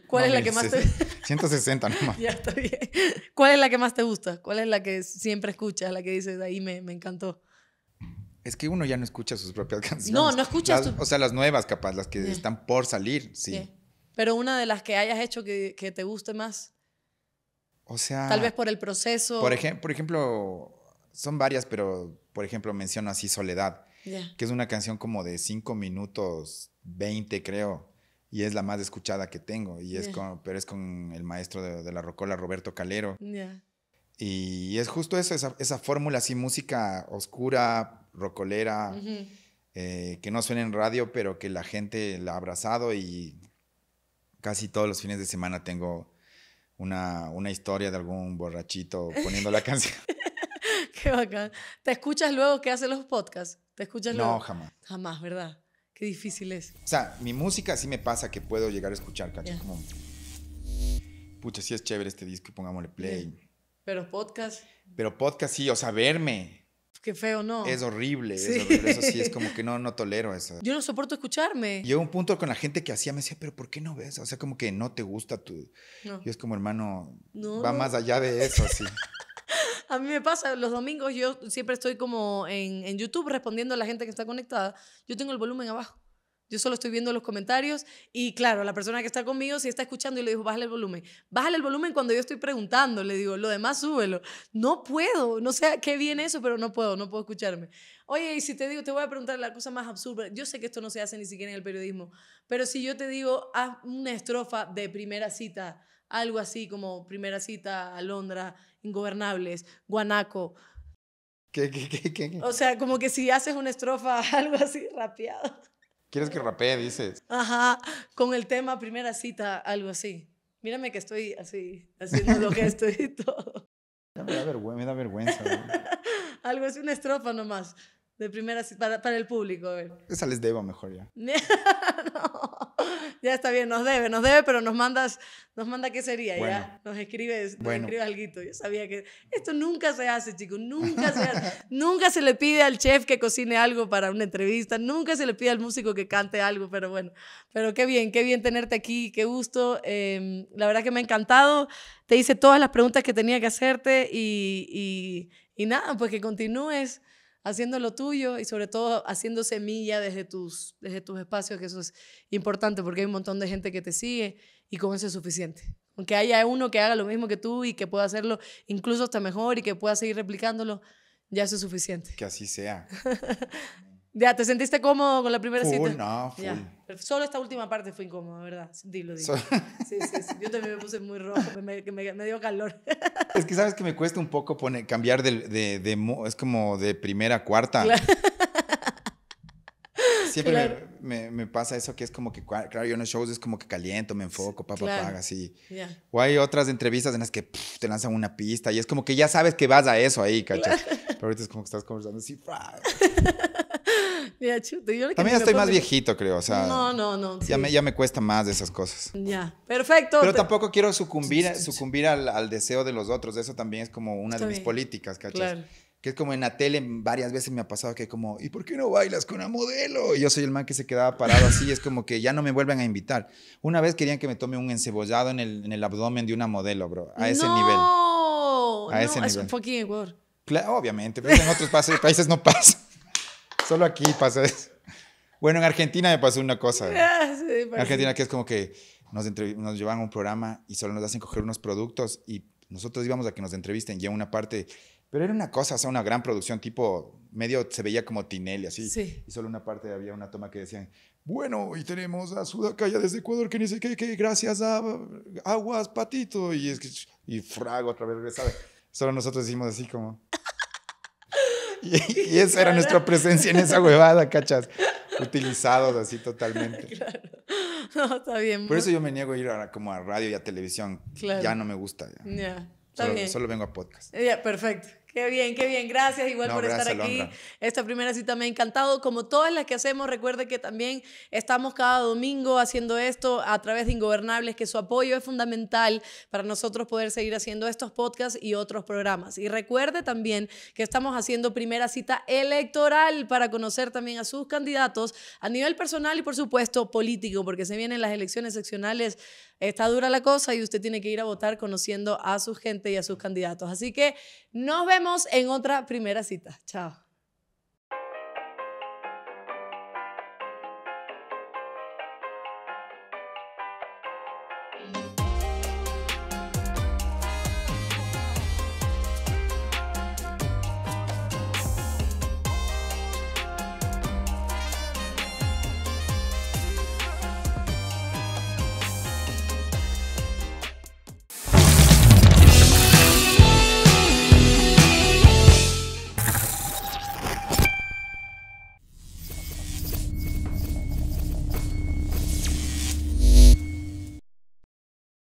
¿cuál es la que más te 160 nomás. ya está bien. ¿Cuál es la que más te gusta? ¿Cuál es la que siempre escuchas? La que dices, ahí me, encantó. Es que uno ya no escucha sus propias canciones. No, no escuchas. O sea, las nuevas, capaz, las que están por salir, sí. Pero una de las que hayas hecho que, te guste más. O sea. Tal vez por el proceso. Por, por ejemplo, son varias, pero por ejemplo menciono así Soledad, que es una canción como de 5 minutos 20, creo. Y es la más escuchada que tengo. Y es con, pero es con el maestro de, la Rocola, Roberto Calero. Y es justo eso, esa, fórmula así, música oscura, rocolera, eh, que no suena en radio, pero que la gente la ha abrazado y casi todos los fines de semana tengo una, una historia de algún borrachito poniendo la canción. Qué bacán. ¿Te escuchas luego que hacen los podcasts? ¿Te escuchas luego? No, jamás. Jamás, ¿verdad? Qué difícil es. O sea, mi música sí me pasa que puedo llegar a escuchar, ¿cachai? Como, pucha, sí es chévere este disco y pongámosle play. Pero podcast. Pero podcast sí, o sea, verme feo, ¿no? Es horrible, es Eso sí, es como que no, no tolero eso. Yo no soporto escucharme. Llegó un punto con la gente que hacía, me decía, pero ¿por qué no ves? O sea, como que no te gusta tu... No. es como, hermano, va más allá de eso, así. a mí me pasa, los domingos yo siempre estoy como en, en YouTube respondiendo a la gente que está conectada. Yo tengo el volumen abajo. Yo solo estoy viendo los comentarios y claro, la persona que está conmigo si está escuchando y le digo, bájale el volumen. Bájale el volumen cuando yo estoy preguntando, le digo, lo demás súbelo. No puedo, no sé qué viene eso, pero no puedo, no puedo escucharme. Oye, y si te digo, te voy a preguntar la cosa más absurda, yo sé que esto no se hace ni siquiera en el periodismo, pero si yo te digo, haz una estrofa de primera cita, algo así como primera cita, a Londra, Ingobernables, Guanaco, ¿Qué, qué, qué, o sea, como que si haces una estrofa, algo así rapeado. ¿Quieres que rapee? Dices. Ajá, con el tema primera cita, algo así. Mírame que estoy así, haciendo lo que estoy y todo. Me da vergüenza. Me da vergüenza algo así, una estrofa nomás. De primera para, para el público. Esa les debo mejor ya. ya está bien, nos debe, nos debe, pero nos mandas, nos manda qué sería, ya. Nos escribes, algo. Yo sabía que esto nunca se hace, chicos, nunca se hace. nunca se le pide al chef que cocine algo para una entrevista, nunca se le pide al músico que cante algo, pero bueno, pero qué bien, qué bien tenerte aquí, qué gusto. Em, la verdad que me ha encantado. Te hice todas las preguntas que tenía que hacerte y, y, y nada, pues que continúes haciendo lo tuyo y sobre todo haciendo semilla desde tus, desde tus espacios, que eso es importante porque hay un montón de gente que te sigue y con eso es suficiente. Aunque haya uno que haga lo mismo que tú y que pueda hacerlo incluso hasta mejor y que pueda seguir replicándolo, ya es suficiente. Que así sea. Ya, ¿te sentiste cómodo con la primera cita? No, solo esta última parte fue incómoda, ¿verdad? Dilo, dilo. sí, sí, sí, Yo también me puse muy rojo, me, dio calor. Es que sabes que me cuesta un poco poner, cambiar de, de, Es como de primera a cuarta. Siempre me, pasa eso que es como que, claro, yo en los shows es como que caliento, me enfoco, papá, papá, así. O hay otras entrevistas en las que te lanzan una pista y es como que ya sabes que vas a eso ahí, ¿cachas? Pero ahorita es como que estás conversando así. También estoy más viejito, creo. no, no, no. Ya, me, cuesta más de esas cosas. Ya, perfecto. Pero tampoco quiero sucumbir, sucumbir al, deseo de los otros. Eso también es como una de mis políticas, ¿cachas? Que es como en la tele, varias veces me ha pasado que como, ¿y por qué no bailas con una modelo? Y yo soy el man que se quedaba parado así, es como que ya no me vuelven a invitar. Una vez querían que me tome un encebollado en el, abdomen de una modelo, bro, a ese no, nivel. A ese nivel. Es un fucking Ecuador. Claro, obviamente, pero en otros países no pasa. Solo aquí pasa eso. Bueno, en Argentina me pasó una cosa. Ah, en Argentina que es como que nos, nos llevan a un programa y solo nos hacen coger unos productos y nosotros íbamos a que nos entrevisten ya una parte... Pero era una cosa, o sea, una gran producción, tipo, medio se veía como Tinelli, así. Sí. Y solo una parte había una toma que decían, bueno, y tenemos a Sudacaya desde Ecuador, que dice que, que gracias a Aguas Patito, y, es que, y Frago otra vez ¿sabes? Solo nosotros decimos así como... Y, esa era nuestra presencia en esa huevada, cachas. Utilizados así totalmente. No, está bien. Por eso yo me niego a ir a, como a radio y a televisión. Ya no me gusta. solo, vengo a podcast. Ya, perfecto. Qué bien, qué bien. Gracias igual por estar aquí. Esta primera cita me ha encantado. Como todas las que hacemos, recuerde que también estamos cada domingo haciendo esto a través de Ingobernables, que su apoyo es fundamental para nosotros poder seguir haciendo estos podcasts y otros programas. Y recuerde también que estamos haciendo primera cita electoral para conocer también a sus candidatos a nivel personal y por supuesto político, porque se vienen las elecciones seccionales está dura la cosa y usted tiene que ir a votar conociendo a su gente y a sus candidatos. Así que nos vemos en otra primera cita. Chao.